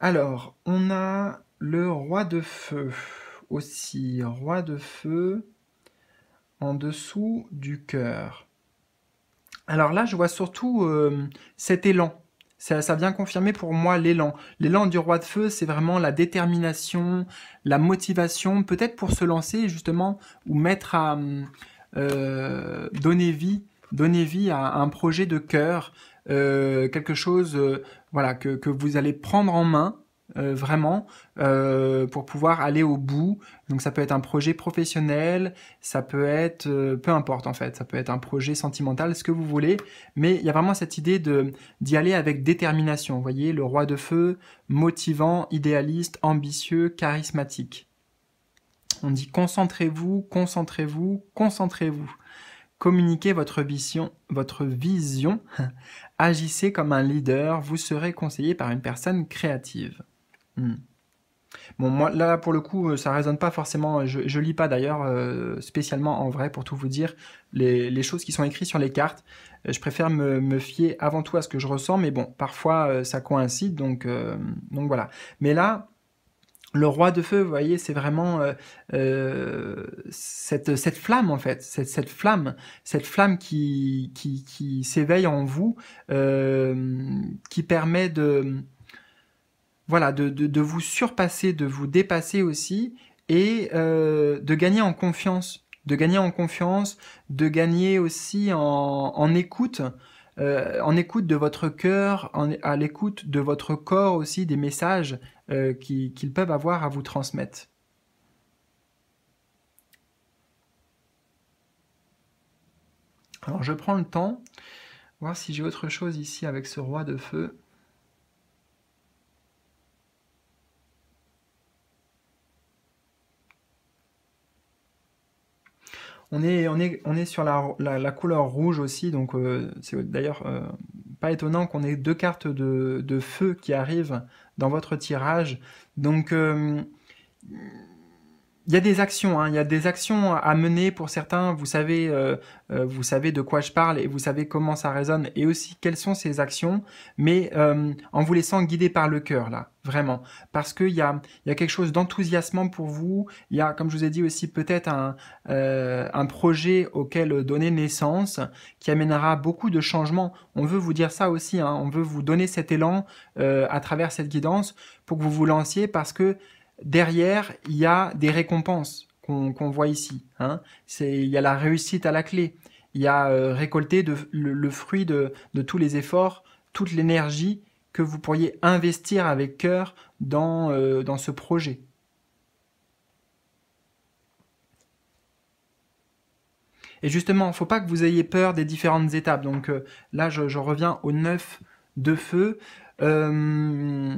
Alors, on a le roi de feu aussi. Roi de feu en dessous du cœur. Alors là, je vois surtout euh, cet élan. Ça, vient confirmer pour moi l'élan. L'élan du roi de feu, c'est vraiment la détermination, la motivation, peut-être pour se lancer justement ou mettre à euh, donner vie, donner vie à un projet de cœur, euh, quelque chose euh, voilà que, vous allez prendre en main euh, vraiment pour pouvoir aller au bout. Donc ça peut être un projet professionnel, ça peut être peu importe en fait, ça peut être un projet sentimental, ce que vous voulez, mais il y a vraiment cette idée de d'y aller avec détermination. Vous voyez le roi de feu, motivant, idéaliste, ambitieux, charismatique. On dit concentrez-vous, concentrez-vous, concentrez-vous communiquez votre vision, votre vision agissez comme un leader, vous serez conseillé par une personne créative. Hmm. Bon, moi, là, pour le coup, euh, ça ne résonne pas forcément. Euh, je, ne lis pas d'ailleurs euh, spécialement en vrai, pour tout vous dire, les, choses qui sont écrites sur les cartes. Je préfère me, fier avant tout à ce que je ressens, mais bon, parfois ça coïncide, donc, donc voilà. Mais là, le roi de feu, vous voyez, c'est vraiment euh, euh, cette, flamme en fait, cette, flamme, cette flamme qui, s'éveille en vous, euh, qui permet de voilà de, vous surpasser, de vous dépasser aussi et de gagner en confiance, de gagner en confiance, de gagner aussi en, écoute. en écoute de votre cœur, à l'écoute de votre corps aussi, des messages, euh, qu'ils peuvent avoir à vous transmettre. Alors je prends le temps, voir si j'ai autre chose ici avec ce roi de feu. On est, sur la, couleur rouge aussi, donc euh, c'est d'ailleurs euh, pas étonnant qu'on ait deux cartes de feu qui arrivent dans votre tirage. Donc euh, il y a des actions, hein. il y a des actions à mener pour certains. Vous savez, euh, euh, vous savez de quoi je parle et vous savez comment ça résonne et aussi quelles sont ces actions, mais euh, en vous laissant guider par le cœur là, vraiment, parce qu'il y a, y a quelque chose d'enthousiasmant pour vous. Il y a, comme je vous ai dit aussi, peut-être un, projet auquel donner naissance qui amènera beaucoup de changements. On veut vous dire ça aussi. Hein. on veut vous donner cet élan à travers cette guidance pour que vous vous lanciez parce que derrière, il y a des récompenses qu'on voit ici. Hein. Il y a la réussite à la clé. Il y a euh, récolter le, fruit de, tous les efforts, toute l'énergie que vous pourriez investir avec cœur dans, euh, ce projet. Et justement, il ne faut pas que vous ayez peur des différentes étapes. Donc euh, là, je, je, reviens au neuf de feu. Euh,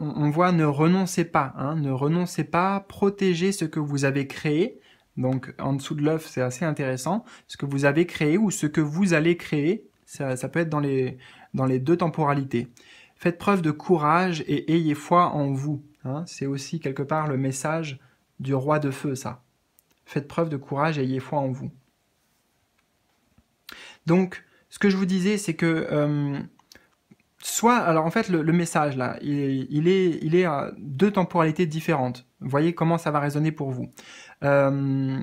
on voit ne renoncez pas, hein, ne renoncez pas, protégez ce que vous avez créé. Donc en dessous de l'œuf, c'est assez intéressant. Ce que vous avez créé ou ce que vous allez créer, ça, peut être dans les, dans les deux temporalités. Faites preuve de courage et ayez foi en vous. Hein. C'est aussi quelque part le message du roi de feu, ça. Faites preuve de courage et ayez foi en vous. Donc, ce que je vous disais, c'est que euh, soit, alors en fait, le, message là, il, est, il est à euh, deux temporalités différentes. Voyez comment ça va résonner pour vous. Euh,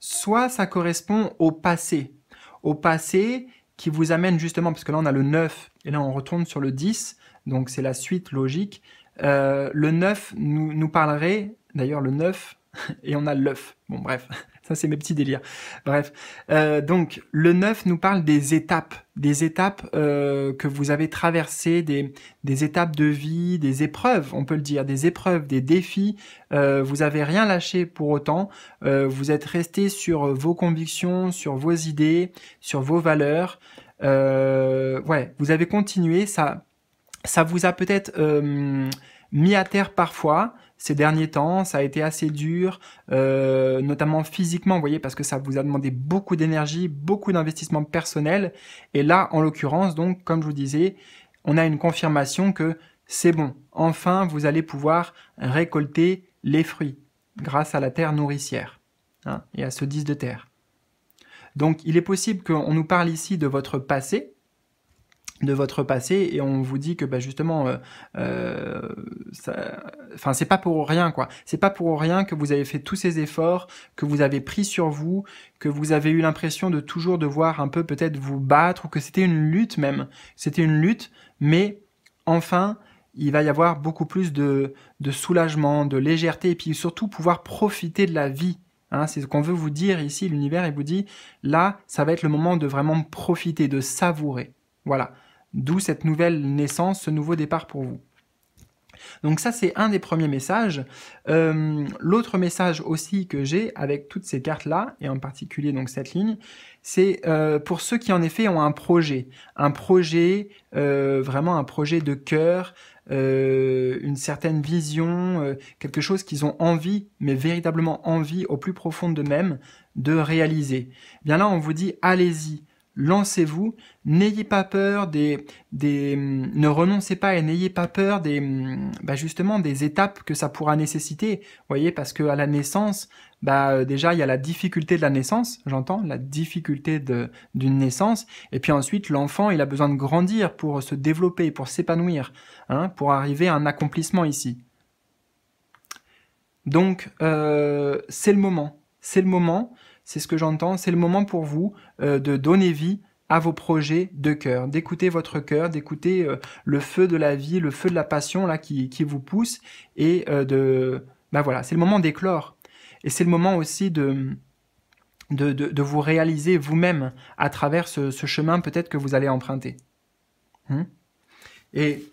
soit ça correspond au passé, au passé qui vous amène justement, parce que là on a le 9 et là on retourne sur le 10, donc c'est la suite logique. Euh, le 9 nous, nous parlerait, d'ailleurs le 9, (laughs) et on a l'œuf. Bon bref, ça, c'est mes petits délires. Bref. Euh, donc, le 9 nous parle des étapes, des étapes euh, que vous avez traversées, des, étapes de vie, des épreuves, on peut le dire, des épreuves, des défis. Euh, vous avez rien lâché pour autant. vous êtes resté sur vos convictions, sur vos idées, sur vos valeurs. ouais, vous avez continué. Ça, ça vous a peut-être mis à terre parfois, ces derniers temps. Ça a été assez dur, euh, notamment physiquement, vous voyez, parce que ça vous a demandé beaucoup d'énergie, beaucoup d'investissement personnel. Et là, en l'occurrence, donc, comme je vous disais, on a une confirmation que c'est bon. Enfin, vous allez pouvoir récolter les fruits grâce à la terre nourricière hein, et à ce 10 de terre. Donc, il est possible qu'on nous parle ici de votre passé, de votre passé et on vous dit que bah, justement euh, euh, c'est pas pour rien quoi c'est pas pour rien que vous avez fait tous ces efforts que vous avez pris sur vous que vous avez eu l'impression de toujours devoir un peu peut-être vous battre ou que c'était une lutte même c'était une lutte mais enfin il va y avoir beaucoup plus de, soulagement de légèreté et puis surtout pouvoir profiter de la vie hein. c'est ce qu'on veut vous dire ici, l'univers, il vous dit, là, ça va être le moment de vraiment profiter, de savourer. Voilà. D'où cette nouvelle naissance, ce nouveau départ pour vous. Donc ça, c'est un des premiers messages. Euh, l'autre message aussi que j'ai avec toutes ces cartes-là, et en particulier donc cette ligne, c'est euh, pour ceux qui en effet ont un projet, un projet, euh, vraiment un projet de cœur, une certaine vision, quelque chose qu'ils ont envie, mais véritablement envie au plus profond d'eux-mêmes de réaliser. bien là, on vous dit, allez-y, lancez-vous, n'ayez pas peur des, mm, ne renoncez pas et n'ayez pas peur des, mm, bah justement des étapes que ça pourra nécessiter. Voyez, parce que à la naissance, bah euh, déjà il y a la difficulté de la naissance, j'entends, la difficulté d'une naissance, et puis ensuite l'enfant il a besoin de grandir pour se développer, pour s'épanouir, hein, pour arriver à un accomplissement ici. Donc euh, c'est le moment, c'est le moment c'est ce que j'entends, c'est le moment pour vous euh, de donner vie à vos projets de cœur, d'écouter votre cœur, d'écouter euh, le feu de la vie, le feu de la passion là qui, vous pousse et euh, de bah voilà, c'est le moment d'éclore et c'est le moment aussi de de, vous réaliser vous-même à travers ce, chemin peut-être que vous allez emprunter. Hmm? et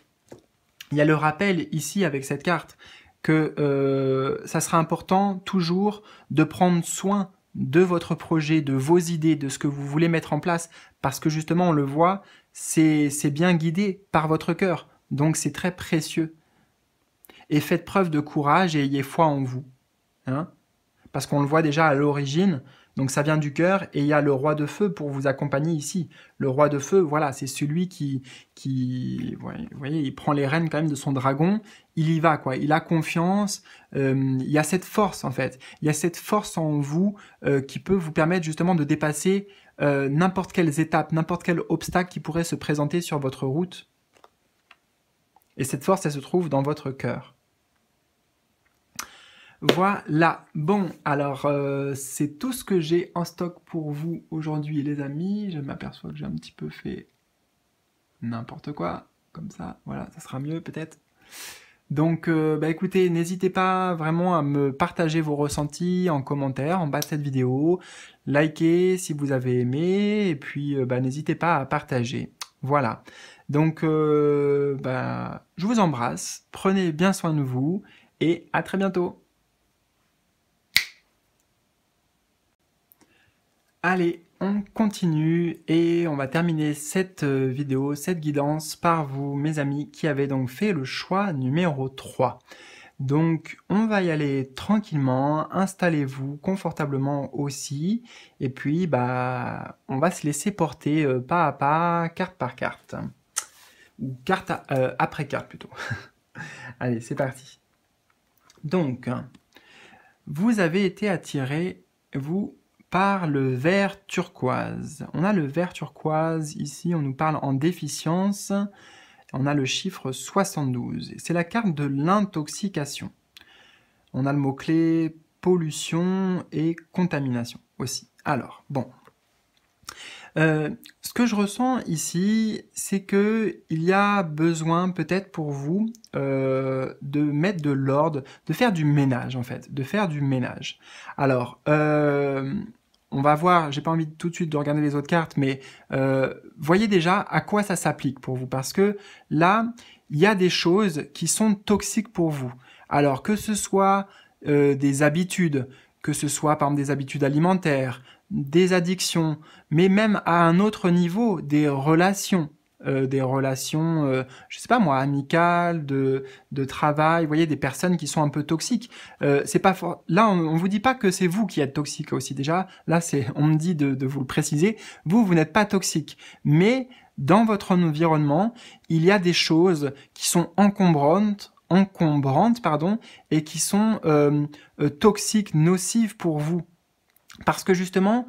il y a le rappel ici avec cette carte que ça sera important toujours de prendre soin de votre projet, de vos idées, de ce que vous voulez mettre en place, parce que justement, on le voit, c'est bien guidé par votre cœur, donc c'est très précieux. Et faites preuve de courage et ayez foi en vous. Hein parce qu'on le voit déjà à l'origine, donc ça vient du cœur et il y a le roi de feu pour vous accompagner ici. Le roi de feu, voilà, c'est celui qui, il prend les rênes quand même de son dragon. Il y va, quoi. Il a confiance. Euh, il y a cette force, en fait. Il y a cette force en vous euh, qui peut vous permettre justement de dépasser euh, n'importe quelles étapes, n'importe quel obstacle qui pourrait se présenter sur votre route. Et cette force, elle se trouve dans votre cœur. Voilà, bon, alors euh, c'est tout ce que j'ai en stock pour vous aujourd'hui les amis. Je m'aperçois que j'ai un petit peu fait n'importe quoi, comme ça, voilà, ça sera mieux peut-être. Donc euh, bah écoutez, n'hésitez pas vraiment à me partager vos ressentis en commentaire en bas de cette vidéo, likez si vous avez aimé, et puis euh, bah, n'hésitez pas à partager. Voilà. Donc bah, je vous embrasse, prenez bien soin de vous, et à très bientôt Allez, on continue et on va terminer cette euh, vidéo, cette guidance par vous, mes amis, qui avez donc fait le choix numéro 3. Donc on va y aller tranquillement, installez-vous confortablement aussi, et puis bah on va se laisser porter euh, pas à pas, carte par carte. Ou carte euh, après carte plutôt. (laughs) Allez, c'est parti. Donc, vous avez été attiré, vous, par le vert turquoise. On a le vert turquoise ici, on nous parle en déficience, on a le chiffre 72. C'est la carte de l'intoxication. On a le mot-clé pollution et contamination aussi. Alors, bon. Euh, ce que je ressens ici, c'est que il y a besoin peut-être pour vous euh, de mettre de l'ordre, de faire du ménage en fait, de faire du ménage. Alors, euh, on va voir, j'ai pas envie tout de suite de regarder les autres cartes, mais euh, voyez déjà à quoi ça s'applique pour vous, parce que là, il y a des choses qui sont toxiques pour vous. Alors que ce soit euh, des habitudes, que ce soit par exemple des habitudes alimentaires, des addictions, mais même à un autre niveau, des relations. Euh, des relations, je euh, je sais pas moi, amicales, de, travail, vous voyez, des personnes qui sont un peu toxiques. Euh, c'est pas là, on, vous dit pas que c'est vous qui êtes toxique aussi. Déjà, là, c'est on me dit de, de vous le préciser. Vous, vous n'êtes pas toxique, mais dans votre environnement, il y a des choses qui sont encombrantes, encombrantes, pardon, et qui sont toxiques, nocives pour vous, parce que justement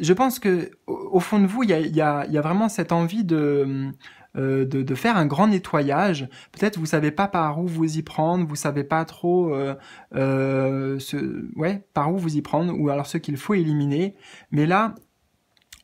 je pense que au fond de vous, il y a, vraiment cette envie euh, de, faire un grand nettoyage. Peut-être vous savez pas par où vous y prendre, vous savez pas trop euh, euh, par où vous y prendre, ou alors ce qu'il faut éliminer. Mais là,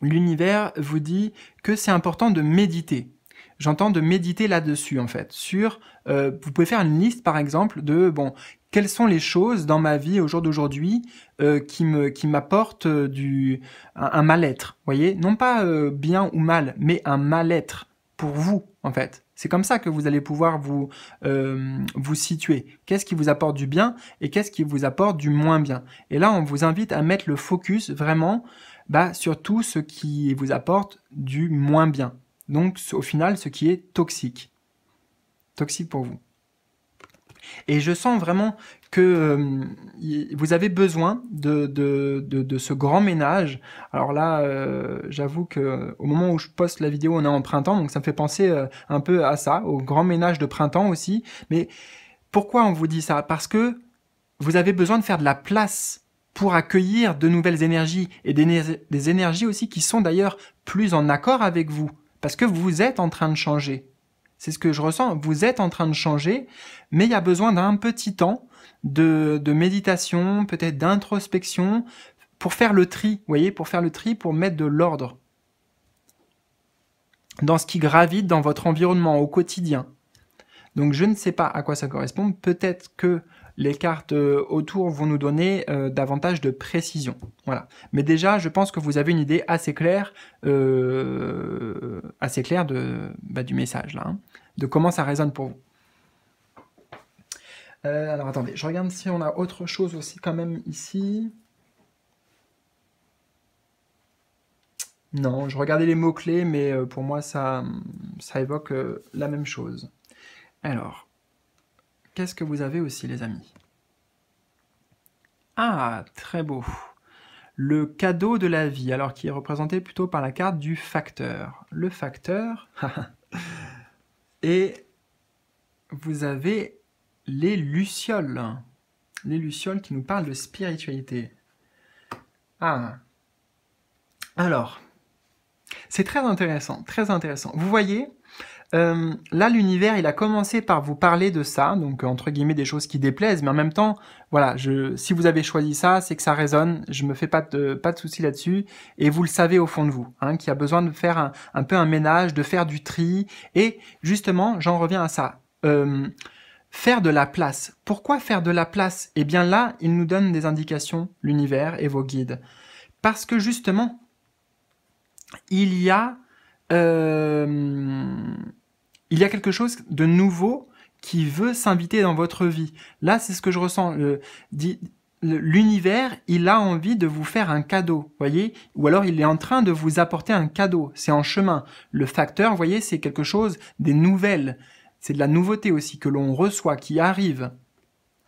l'univers vous dit que c'est important de méditer. J'entends de méditer là-dessus en fait. Sur, vous pouvez faire une liste par exemple de bon, quelles sont les choses dans ma vie au jour d'aujourd'hui euh, qui me qui m'apportent euh, du un, mal-être, voyez, non pas euh, bien ou mal, mais un mal-être pour vous en fait. C'est comme ça que vous allez pouvoir vous vous situer. Qu'est-ce qui vous apporte du bien et qu'est-ce qui vous apporte du moins bien. Et là, on vous invite à mettre le focus vraiment bah, sur tout ce qui vous apporte du moins bien. Donc, au final, ce qui est toxique. Toxique pour vous. Et je sens vraiment que euh, vous avez besoin de, de, de, ce grand ménage. Alors là, euh, j'avoue que euh, au moment où je poste la vidéo, on est en printemps, donc ça me fait penser un peu à ça, au grand ménage de printemps aussi. Mais pourquoi on vous dit ça Parce que vous avez besoin de faire de la place pour accueillir de nouvelles énergies et des énergies aussi qui sont d'ailleurs plus en accord avec vous, parce que vous êtes en train de changer. C'est ce que je ressens. Vous êtes en train de changer, mais il y a besoin d'un petit temps de, méditation, peut-être d'introspection, pour faire le tri, vous voyez, pour faire le tri, pour mettre de l'ordre dans ce qui gravite dans votre environnement au quotidien. Donc je ne sais pas à quoi ça correspond. Peut-être que les cartes euh, autour vont nous donner euh, davantage de précision. Voilà. Mais déjà, je pense que vous avez une idée assez claire, euh, assez de, bah, du message, là, hein, de comment ça résonne pour vous. alors attendez, je regarde si on a autre chose aussi quand même ici. Non, je regardais les mots-clés, mais pour moi, ça, ça évoque la même chose. Alors, Qu'est-ce que vous avez aussi, les amis Ah, très beau. Le cadeau de la vie, alors qui est représenté plutôt par la carte du facteur. Le facteur. (laughs) Et vous avez les lucioles. Les lucioles qui nous parlent de spiritualité. Ah. Alors, c'est très intéressant, très intéressant. Vous voyez, euh, là, l'univers, il a commencé par vous parler de ça, donc euh, entre guillemets des choses qui déplaisent, mais en même temps, voilà, si vous avez choisi ça, c'est que ça résonne. Je me fais pas de pas de soucis là-dessus, et vous le savez au fond de vous, hein, qu'il y a besoin de faire un, peu un ménage, de faire du tri, et justement, j'en reviens à ça. Euh, faire de la place. Pourquoi faire de la place Eh bien là, il nous donne des indications, l'univers et vos guides, parce que justement, il y a euh, il y a quelque chose de nouveau qui veut s'inviter dans votre vie. Là, c'est ce que je ressens. L'univers, il a envie de vous faire un cadeau, voyez Ou alors il est en train de vous apporter un cadeau, c'est en chemin. Le facteur, voyez, c'est quelque chose des nouvelles. C'est de la nouveauté aussi que l'on reçoit, qui arrive.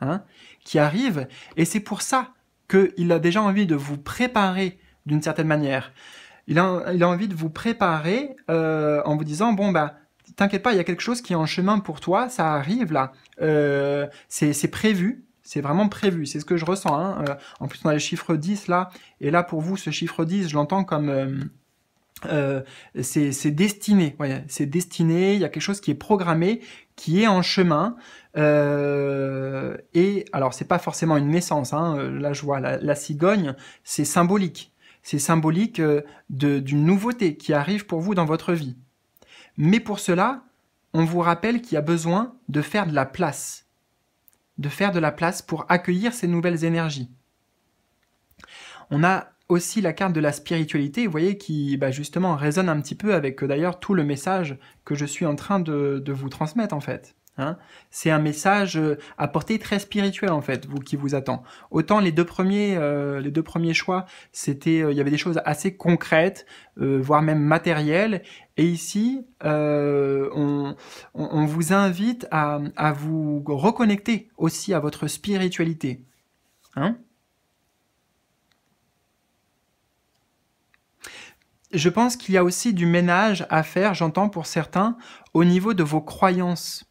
Hein qui arrive, et c'est pour ça qu'il a déjà envie de vous préparer d'une certaine manière il a, envie de vous préparer euh, en vous disant, bon, bah, t'inquiète pas, il y a quelque chose qui est en chemin pour toi, ça arrive là, euh, c'est prévu, c'est vraiment prévu, c'est ce que je ressens. Hein. Euh, en plus, on a le chiffre 10 là, et là pour vous, ce chiffre 10, je l'entends comme... c'est destiné, ouais, c'est destiné, il y a quelque chose qui est programmé, qui est en chemin, et alors c'est pas forcément une naissance, la hein. là je vois la cigogne, c'est symbolique, c'est symbolique euh, d'une nouveauté qui arrive pour vous dans votre vie. Mais pour cela, on vous rappelle qu'il y a besoin de faire de la place, de faire de la place pour accueillir ces nouvelles énergies. On a aussi la carte de la spiritualité, vous voyez, qui bah, justement résonne un petit peu avec euh, d'ailleurs tout le message que je suis en train de vous transmettre en fait. Hein. c'est un message euh, à portée très spirituelle en fait, vous qui vous attend. Autant les deux premiers, euh, les deux premiers choix, c'était, euh, il y avait des choses assez concrètes, voire même matérielles. Et ici, on, vous invite à, vous reconnecter aussi à votre spiritualité. Hein. Je pense qu'il y a aussi du ménage à faire, j'entends pour certains, au niveau de vos croyances.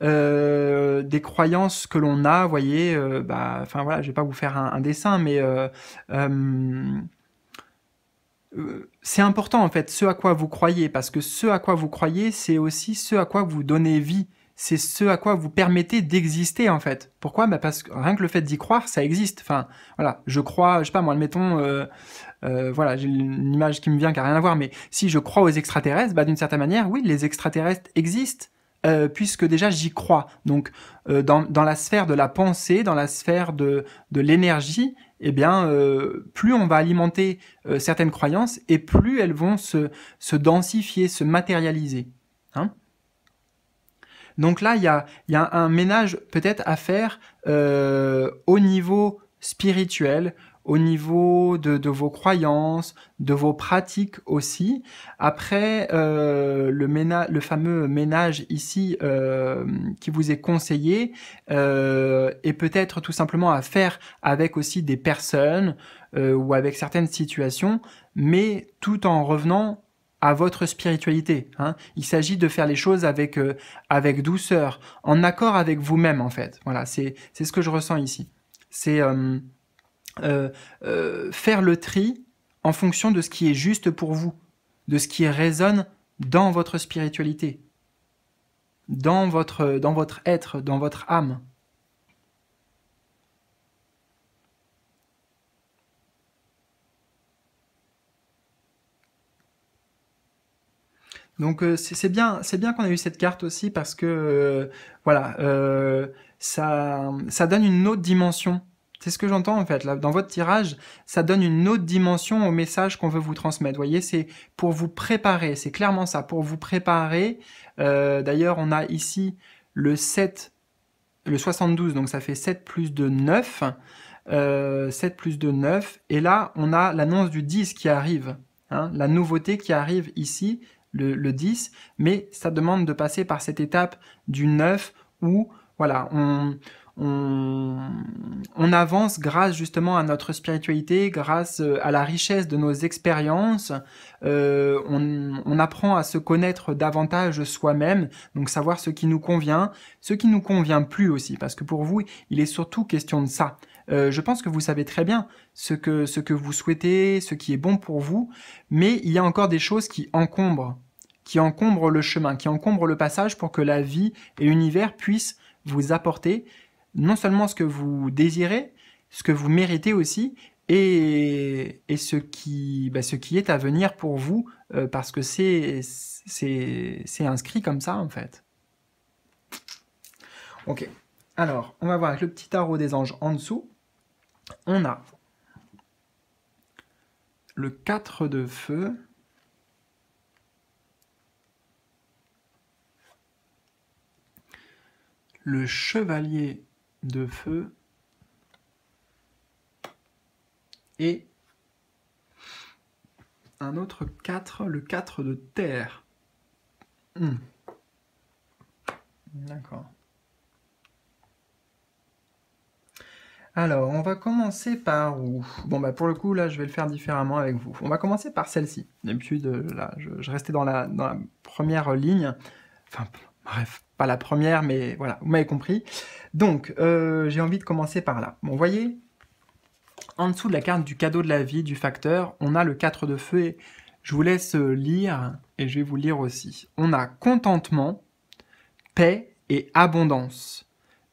Euh, des croyances que l'on a, vous voyez, euh, bah, enfin voilà, je vais pas vous faire un, dessin, mais euh, c'est important en fait ce à quoi vous croyez, parce que ce à quoi vous croyez, c'est aussi ce à quoi vous donnez vie. C'est ce à quoi vous permettez d'exister en fait. Pourquoi bah, Parce que rien que le fait d'y croire, ça existe. Enfin, voilà, je crois, je sais pas moi, admettons, voilà, j'ai une image qui me vient qui a rien à voir, mais si je crois aux extraterrestres, bah d'une certaine manière, oui, les extraterrestres existent euh, puisque déjà j'y crois. Donc euh, dans, la sphère de la pensée, dans la sphère de, l'énergie, eh bien, euh, plus on va alimenter certaines croyances et plus elles vont se, densifier, se matérialiser. Hein. Donc là, il y a, y a, un ménage peut-être à faire au niveau spirituel, au niveau de, vos croyances, de vos pratiques aussi. Après, euh, le, ménage, le fameux ménage ici euh, qui vous est conseillé euh, est peut-être tout simplement à faire avec aussi des personnes euh, ou avec certaines situations, mais tout en revenant à votre spiritualité. Hein. Il s'agit de faire les choses avec, avec douceur, en accord avec vous-même en fait. Voilà, c'est ce que je ressens ici. C'est euh, euh, faire le tri en fonction de ce qui est juste pour vous, de ce qui résonne dans votre spiritualité, dans votre, dans votre être, dans votre âme. Donc euh, c'est bien, c'est bien qu'on ait eu cette carte aussi parce que voilà, ça, ça donne une autre dimension c'est ce que j'entends en fait. Là, dans votre tirage, ça donne une autre dimension au message qu'on veut vous transmettre. voyez, c'est pour vous préparer. C'est clairement ça, pour vous préparer. Euh, d'ailleurs, on a ici le 7, le 72, donc ça fait 7 plus de 9. 7 euh, plus de 9. Et là, on a l'annonce du 10 qui arrive. Hein, la nouveauté qui arrive ici, le, le, 10, mais ça demande de passer par cette étape du 9 où, voilà, on, on, avance grâce justement à notre spiritualité, grâce euh, à la richesse de nos expériences. Euh, on, apprend à se connaître davantage soi-même, donc savoir ce qui nous convient, ce qui nous convient plus aussi, parce que pour vous, il est surtout question de ça. Euh, je pense que vous savez très bien ce que, ce que vous souhaitez, ce qui est bon pour vous, mais il y a encore des choses qui encombrent, qui encombrent le chemin, qui encombrent le passage pour que la vie et l'univers puissent vous apporter non seulement ce que vous désirez, ce que vous méritez aussi, et, ce, qui, bah, ce qui est à venir pour vous, euh, parce que c'est inscrit comme ça, en fait. Ok. Alors, on va voir avec le petit tarot des anges en dessous. On a le 4 de feu. Le chevalier de feu et un autre 4, le 4 de terre. Hmm. D'accord. Alors, on va commencer par où Bon, bah pour le coup, là, je vais le faire différemment avec vous. On va commencer par celle-ci. D'habitude, euh, là, je, restais dans la, dans la première ligne. Enfin, bref, pas la première, mais voilà, vous m'avez compris. Donc, euh, j'ai envie de commencer par là. Bon, vous voyez, en dessous de la carte du cadeau de la vie, du facteur, on a le 4 de feu. Et je vous laisse euh, lire, et je vais vous lire aussi. On a contentement, paix et abondance.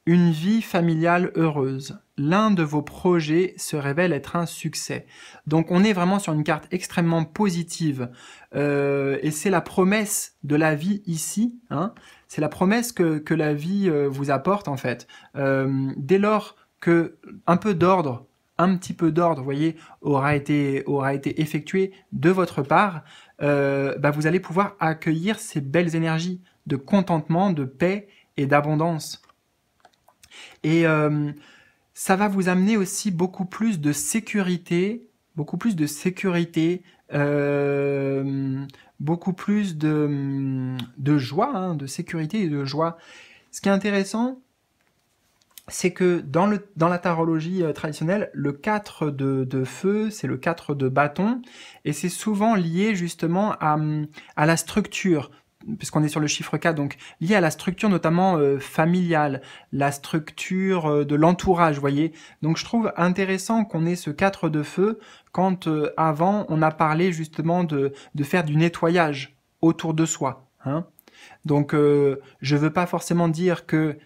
Une vie familiale heureuse. L'un de vos projets se révèle être un succès. Donc on est vraiment sur une carte extrêmement positive. Euh, et c'est la promesse de la vie ici. Hein. C'est la promesse que, la vie euh, vous apporte en fait. Euh, dès lors que un peu d'ordre, un petit peu d'ordre, voyez, aura été, aura été effectué de votre part, euh, bah, vous allez pouvoir accueillir ces belles énergies de contentement, de paix et d'abondance. Et ça va vous amener aussi beaucoup plus de sécurité, beaucoup plus de sécurité, euh, beaucoup plus de, joie, hein, de sécurité et de joie. Ce qui est intéressant, c'est que dans, le, dans la tarologie euh, traditionnelle, le 4 de, feu, c'est le 4 de bâton, et c'est souvent lié justement à, à la structure puisqu'on est sur le chiffre 4, donc lié à la structure notamment euh, familiale, la structure euh, de l'entourage, vous voyez. Donc je trouve intéressant qu'on ait ce 4 de feu quand euh, avant on a parlé justement de, faire du nettoyage autour de soi. Hein. Donc je ne veux pas forcément dire que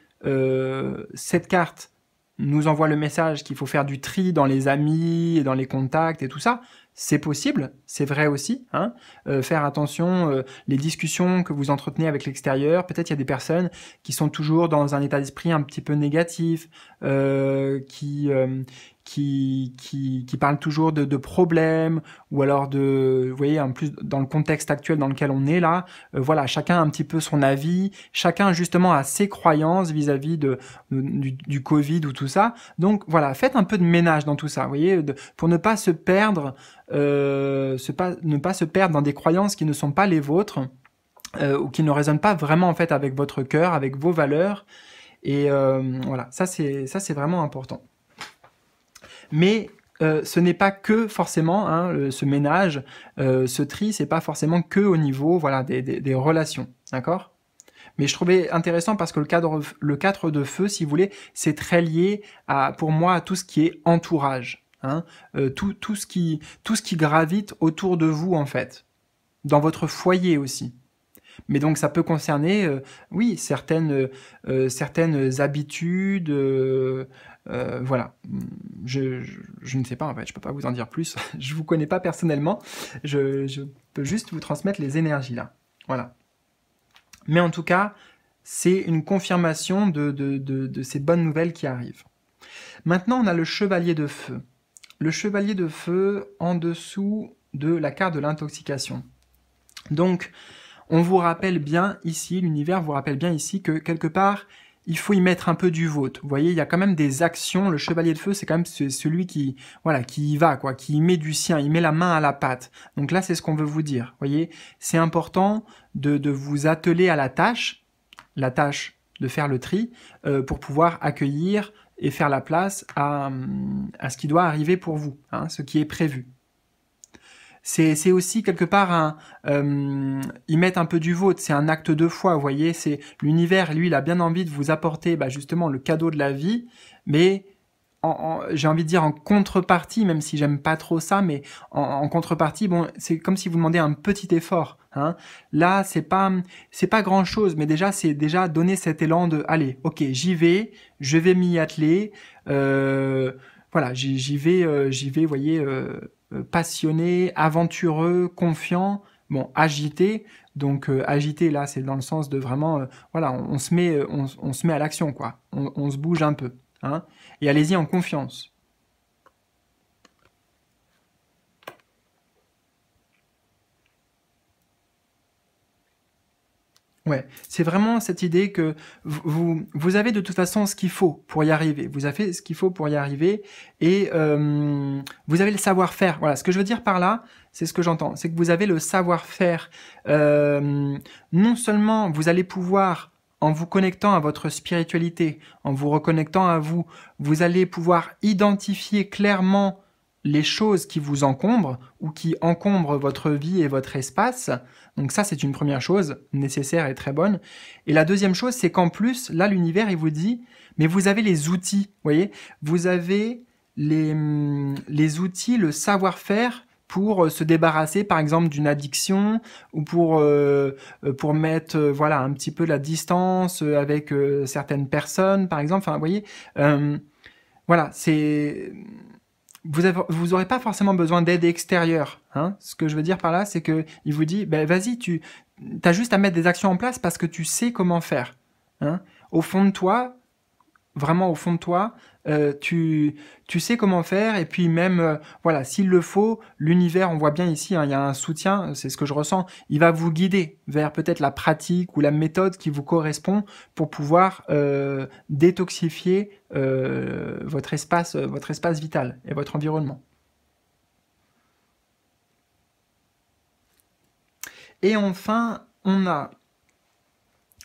cette carte nous envoie le message qu'il faut faire du tri dans les amis et dans les contacts et tout ça c'est possible, c'est vrai aussi. Hein. Euh, faire attention, euh, les discussions que vous entretenez avec l'extérieur, peut-être il y a des personnes qui sont toujours dans un état d'esprit un petit peu négatif, euh, qui, qui, qui, qui parlent toujours de, de, problèmes ou alors de, vous voyez, en plus dans le contexte actuel dans lequel on est là, euh, voilà, chacun a un petit peu son avis, chacun justement a ses croyances vis-à-vis de, du, du, Covid ou tout ça. Donc voilà, faites un peu de ménage dans tout ça, vous voyez, pour ne pas se perdre, euh, pas, ne pas se perdre dans des croyances qui ne sont pas les vôtres euh, ou qui ne résonnent pas vraiment en fait avec votre cœur, avec vos valeurs. Et voilà, ça c'est ça c'est vraiment important mais euh, ce n'est pas que forcément hein, ce ménage, euh, ce tri, c'est pas forcément que au niveau voilà des, relations, d'accord mais je trouvais intéressant parce que le cadre, de feu, si vous voulez, c'est très lié pour moi, à tout ce qui est entourage, hein. euh, tout ce qui gravite autour de vous en fait, dans votre foyer aussi. Mais donc ça peut concerner, euh, oui, certaines, euh, euh, certaines habitudes. voilà, je, ne sais pas en fait, je peux pas vous en dire plus. (laughs) je vous connais pas personnellement, je, peux juste vous transmettre les énergies là. Voilà. Mais en tout cas, c'est une confirmation de, de, de ces bonnes nouvelles qui arrivent. Maintenant, on a le chevalier de feu. Le chevalier de feu en dessous de la carte de l'intoxication. Donc, on vous rappelle bien ici, l'univers vous rappelle bien ici que quelque part, il faut y mettre un peu du vôtre. Vous voyez, il y a quand même des actions. Le chevalier de feu, c'est quand même celui qui, voilà, qui y va, quoi, qui y met du sien, il met la main à la patte. Donc là, c'est ce qu'on veut vous dire. Vous voyez, c'est important de, vous atteler à la tâche, la tâche de faire le tri, euh, pour pouvoir accueillir et faire la place à, à ce qui doit arriver pour vous, hein, ce qui est prévu c'est aussi quelque part un, euh, ils mettent un peu du vôtre, c'est un acte de foi, vous voyez, c'est l'univers, lui, il a bien envie de vous apporter bah, justement le cadeau de la vie, mais j'ai envie de dire en contrepartie, même si j'aime pas trop ça, mais en, contrepartie, bon, c'est comme si vous demandez un petit effort. Hein. Là, c'est pas c'est pas grand chose, mais déjà c'est déjà donner cet élan de allez, ok, j'y vais, je vais m'y atteler. Euh, voilà, j'y vais, j'y vais, euh, voyez. Euh, passionné, aventureux, confiant, bon, agité. Donc euh, agité là, c'est dans le sens de vraiment, euh, voilà, on, se met, on, se met à l'action quoi. On, on, se bouge un peu, hein. Et allez-y en confiance. c'est vraiment cette idée que vous, vous avez de toute façon ce qu'il faut pour y arriver. Vous avez ce qu'il faut pour y arriver et euh, vous avez le savoir-faire. Voilà, ce que je veux dire par là, c'est ce que j'entends, c'est que vous avez le savoir-faire. Euh, non seulement vous allez pouvoir en vous connectant à votre spiritualité, en vous reconnectant à vous, vous allez pouvoir identifier clairement les choses qui vous encombrent ou qui encombrent votre vie et votre espace. Donc ça, c'est une première chose nécessaire et très bonne. Et la deuxième chose, c'est qu'en plus, là, l'univers, il vous dit, mais vous avez les outils, vous voyez, vous avez les, hum, les outils, le savoir-faire pour euh, se débarrasser par exemple d'une addiction ou pour euh, euh, pour mettre voilà un petit peu la distance avec certaines personnes par exemple enfin vous voyez voilà c'est vous n'aurez pas forcément besoin d'aide extérieure. Hein. Ce que je veux dire par là, c'est que il vous dit, ben, vas-y, tu as juste à mettre des actions en place parce que tu sais comment faire. Hein. Au fond de toi, vraiment au fond de toi, euh, tu, sais comment faire et puis même euh, voilà s'il le faut l'univers on voit bien ici hein, il y a un soutien c'est ce que je ressens il va vous guider vers peut-être la pratique ou la méthode qui vous correspond pour pouvoir euh, détoxifier votre espace votre espace vital et votre environnement et enfin on a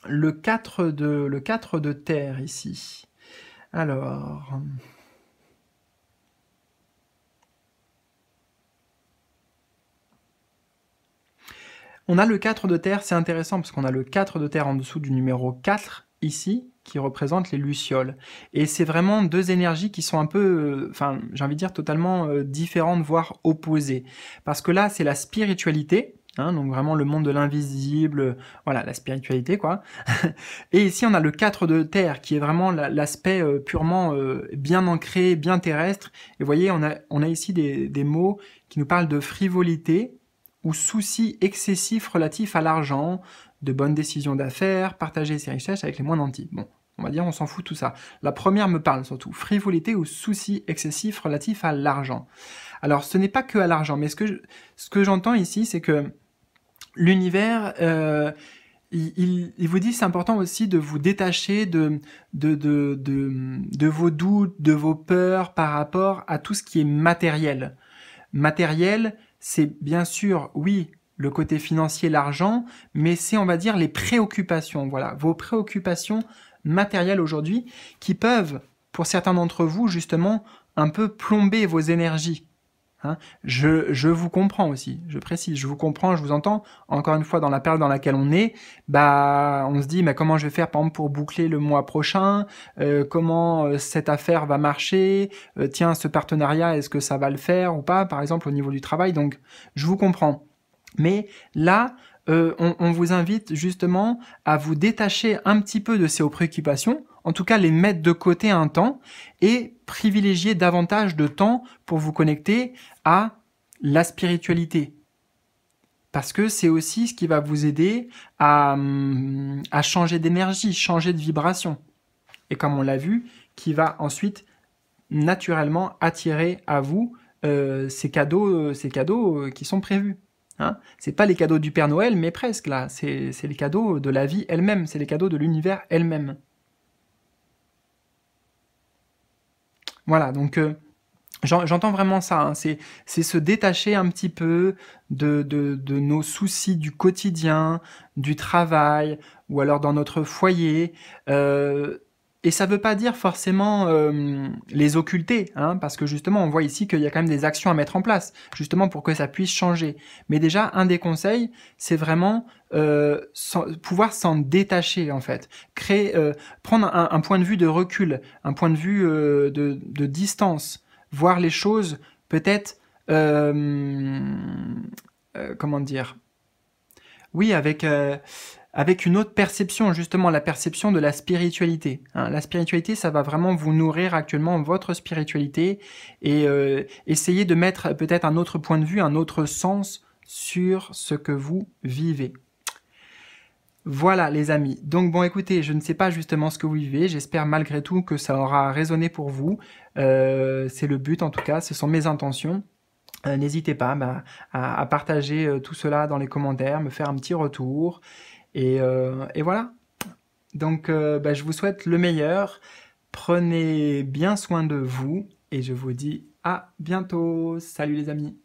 le le 4 de terre ici alors. On a le 4 de terre, c'est intéressant parce qu'on a le 4 de terre en dessous du numéro 4 ici, qui représente les lucioles. Et c'est vraiment deux énergies qui sont un peu, euh, enfin j'ai envie de dire totalement euh, différentes, voire opposées. Parce que là c'est la spiritualité, Hein, donc vraiment le monde de l'invisible, voilà, la spiritualité, quoi. (laughs) et ici, on a le 4 de terre, qui est vraiment l'aspect euh, purement euh, bien ancré, bien terrestre. Et vous voyez, on a, on a ici des, mots qui nous parlent de frivolité ou soucis excessifs relatifs à l'argent, de bonnes décisions d'affaires, partager ses richesses avec les moins nantis. Bon, on va dire, on s'en fout tout ça. La première me parle surtout, frivolité ou soucis excessifs relatifs à l'argent. Alors, ce n'est pas que à l'argent, mais ce que j'entends ici, c'est que l'univers, euh, il, vous dit c'est important aussi de vous détacher de de, de, de, de, vos doutes, de vos peurs par rapport à tout ce qui est matériel. Matériel, c'est bien sûr, oui, le côté financier, l'argent, mais c'est, on va dire, les préoccupations, voilà, vos préoccupations matérielles aujourd'hui qui peuvent, pour certains d'entre vous, justement, un peu plomber vos énergies Hein. Je, vous comprends aussi, je précise, je vous comprends, je vous entends. Encore une fois, dans la période dans laquelle on est, bah, on se dit, mais comment je vais faire, par pour boucler le mois prochain euh, Comment euh, cette affaire va marcher euh, Tiens, ce partenariat, est-ce que ça va le faire ou pas, par exemple, au niveau du travail Donc, je vous comprends. Mais là, on, on vous invite justement à vous détacher un petit peu de ces préoccupations en tout cas les mettre de côté un temps et privilégier davantage de temps pour vous connecter à la spiritualité. Parce que c'est aussi ce qui va vous aider à, hum, changer d'énergie, changer de vibration. Et comme on l'a vu, qui va ensuite naturellement attirer à vous euh, ces cadeaux, euh, ces cadeaux euh, qui sont prévus. Ce hein. c'est pas les cadeaux du Père Noël, mais presque là. C'est les cadeaux de la vie elle-même, c'est les cadeaux de l'univers elle-même. Voilà, donc euh, j'entends vraiment ça. Hein. c'est se détacher un petit peu de, nos soucis du quotidien, du travail, ou alors dans notre foyer. Euh, et ça ne veut pas dire forcément euh, les occulter, hein, parce que justement on voit ici qu'il y a quand même des actions à mettre en place, justement pour que ça puisse changer. Mais déjà, un des conseils, c'est vraiment euh, pouvoir s'en détacher en fait, créer, euh, prendre un, point de vue de recul, un point de vue de, de, distance, voir les choses peut-être, comment dire, oui, avec avec une autre perception, justement la perception de la spiritualité. Hein. La spiritualité, ça va vraiment vous nourrir actuellement votre spiritualité et euh, essayer de mettre peut-être un autre point de vue, un autre sens sur ce que vous vivez. Voilà les amis, donc bon écoutez, je ne sais pas justement ce que vous vivez, j'espère malgré tout que ça aura résonné pour vous, euh, c'est le but en tout cas, ce sont mes intentions. Euh, n'hésitez pas bah, à, à, partager tout cela dans les commentaires, me faire un petit retour, euh, et, voilà. Donc, euh, bah, je vous souhaite le meilleur. Prenez bien soin de vous et je vous dis à bientôt. Salut les amis.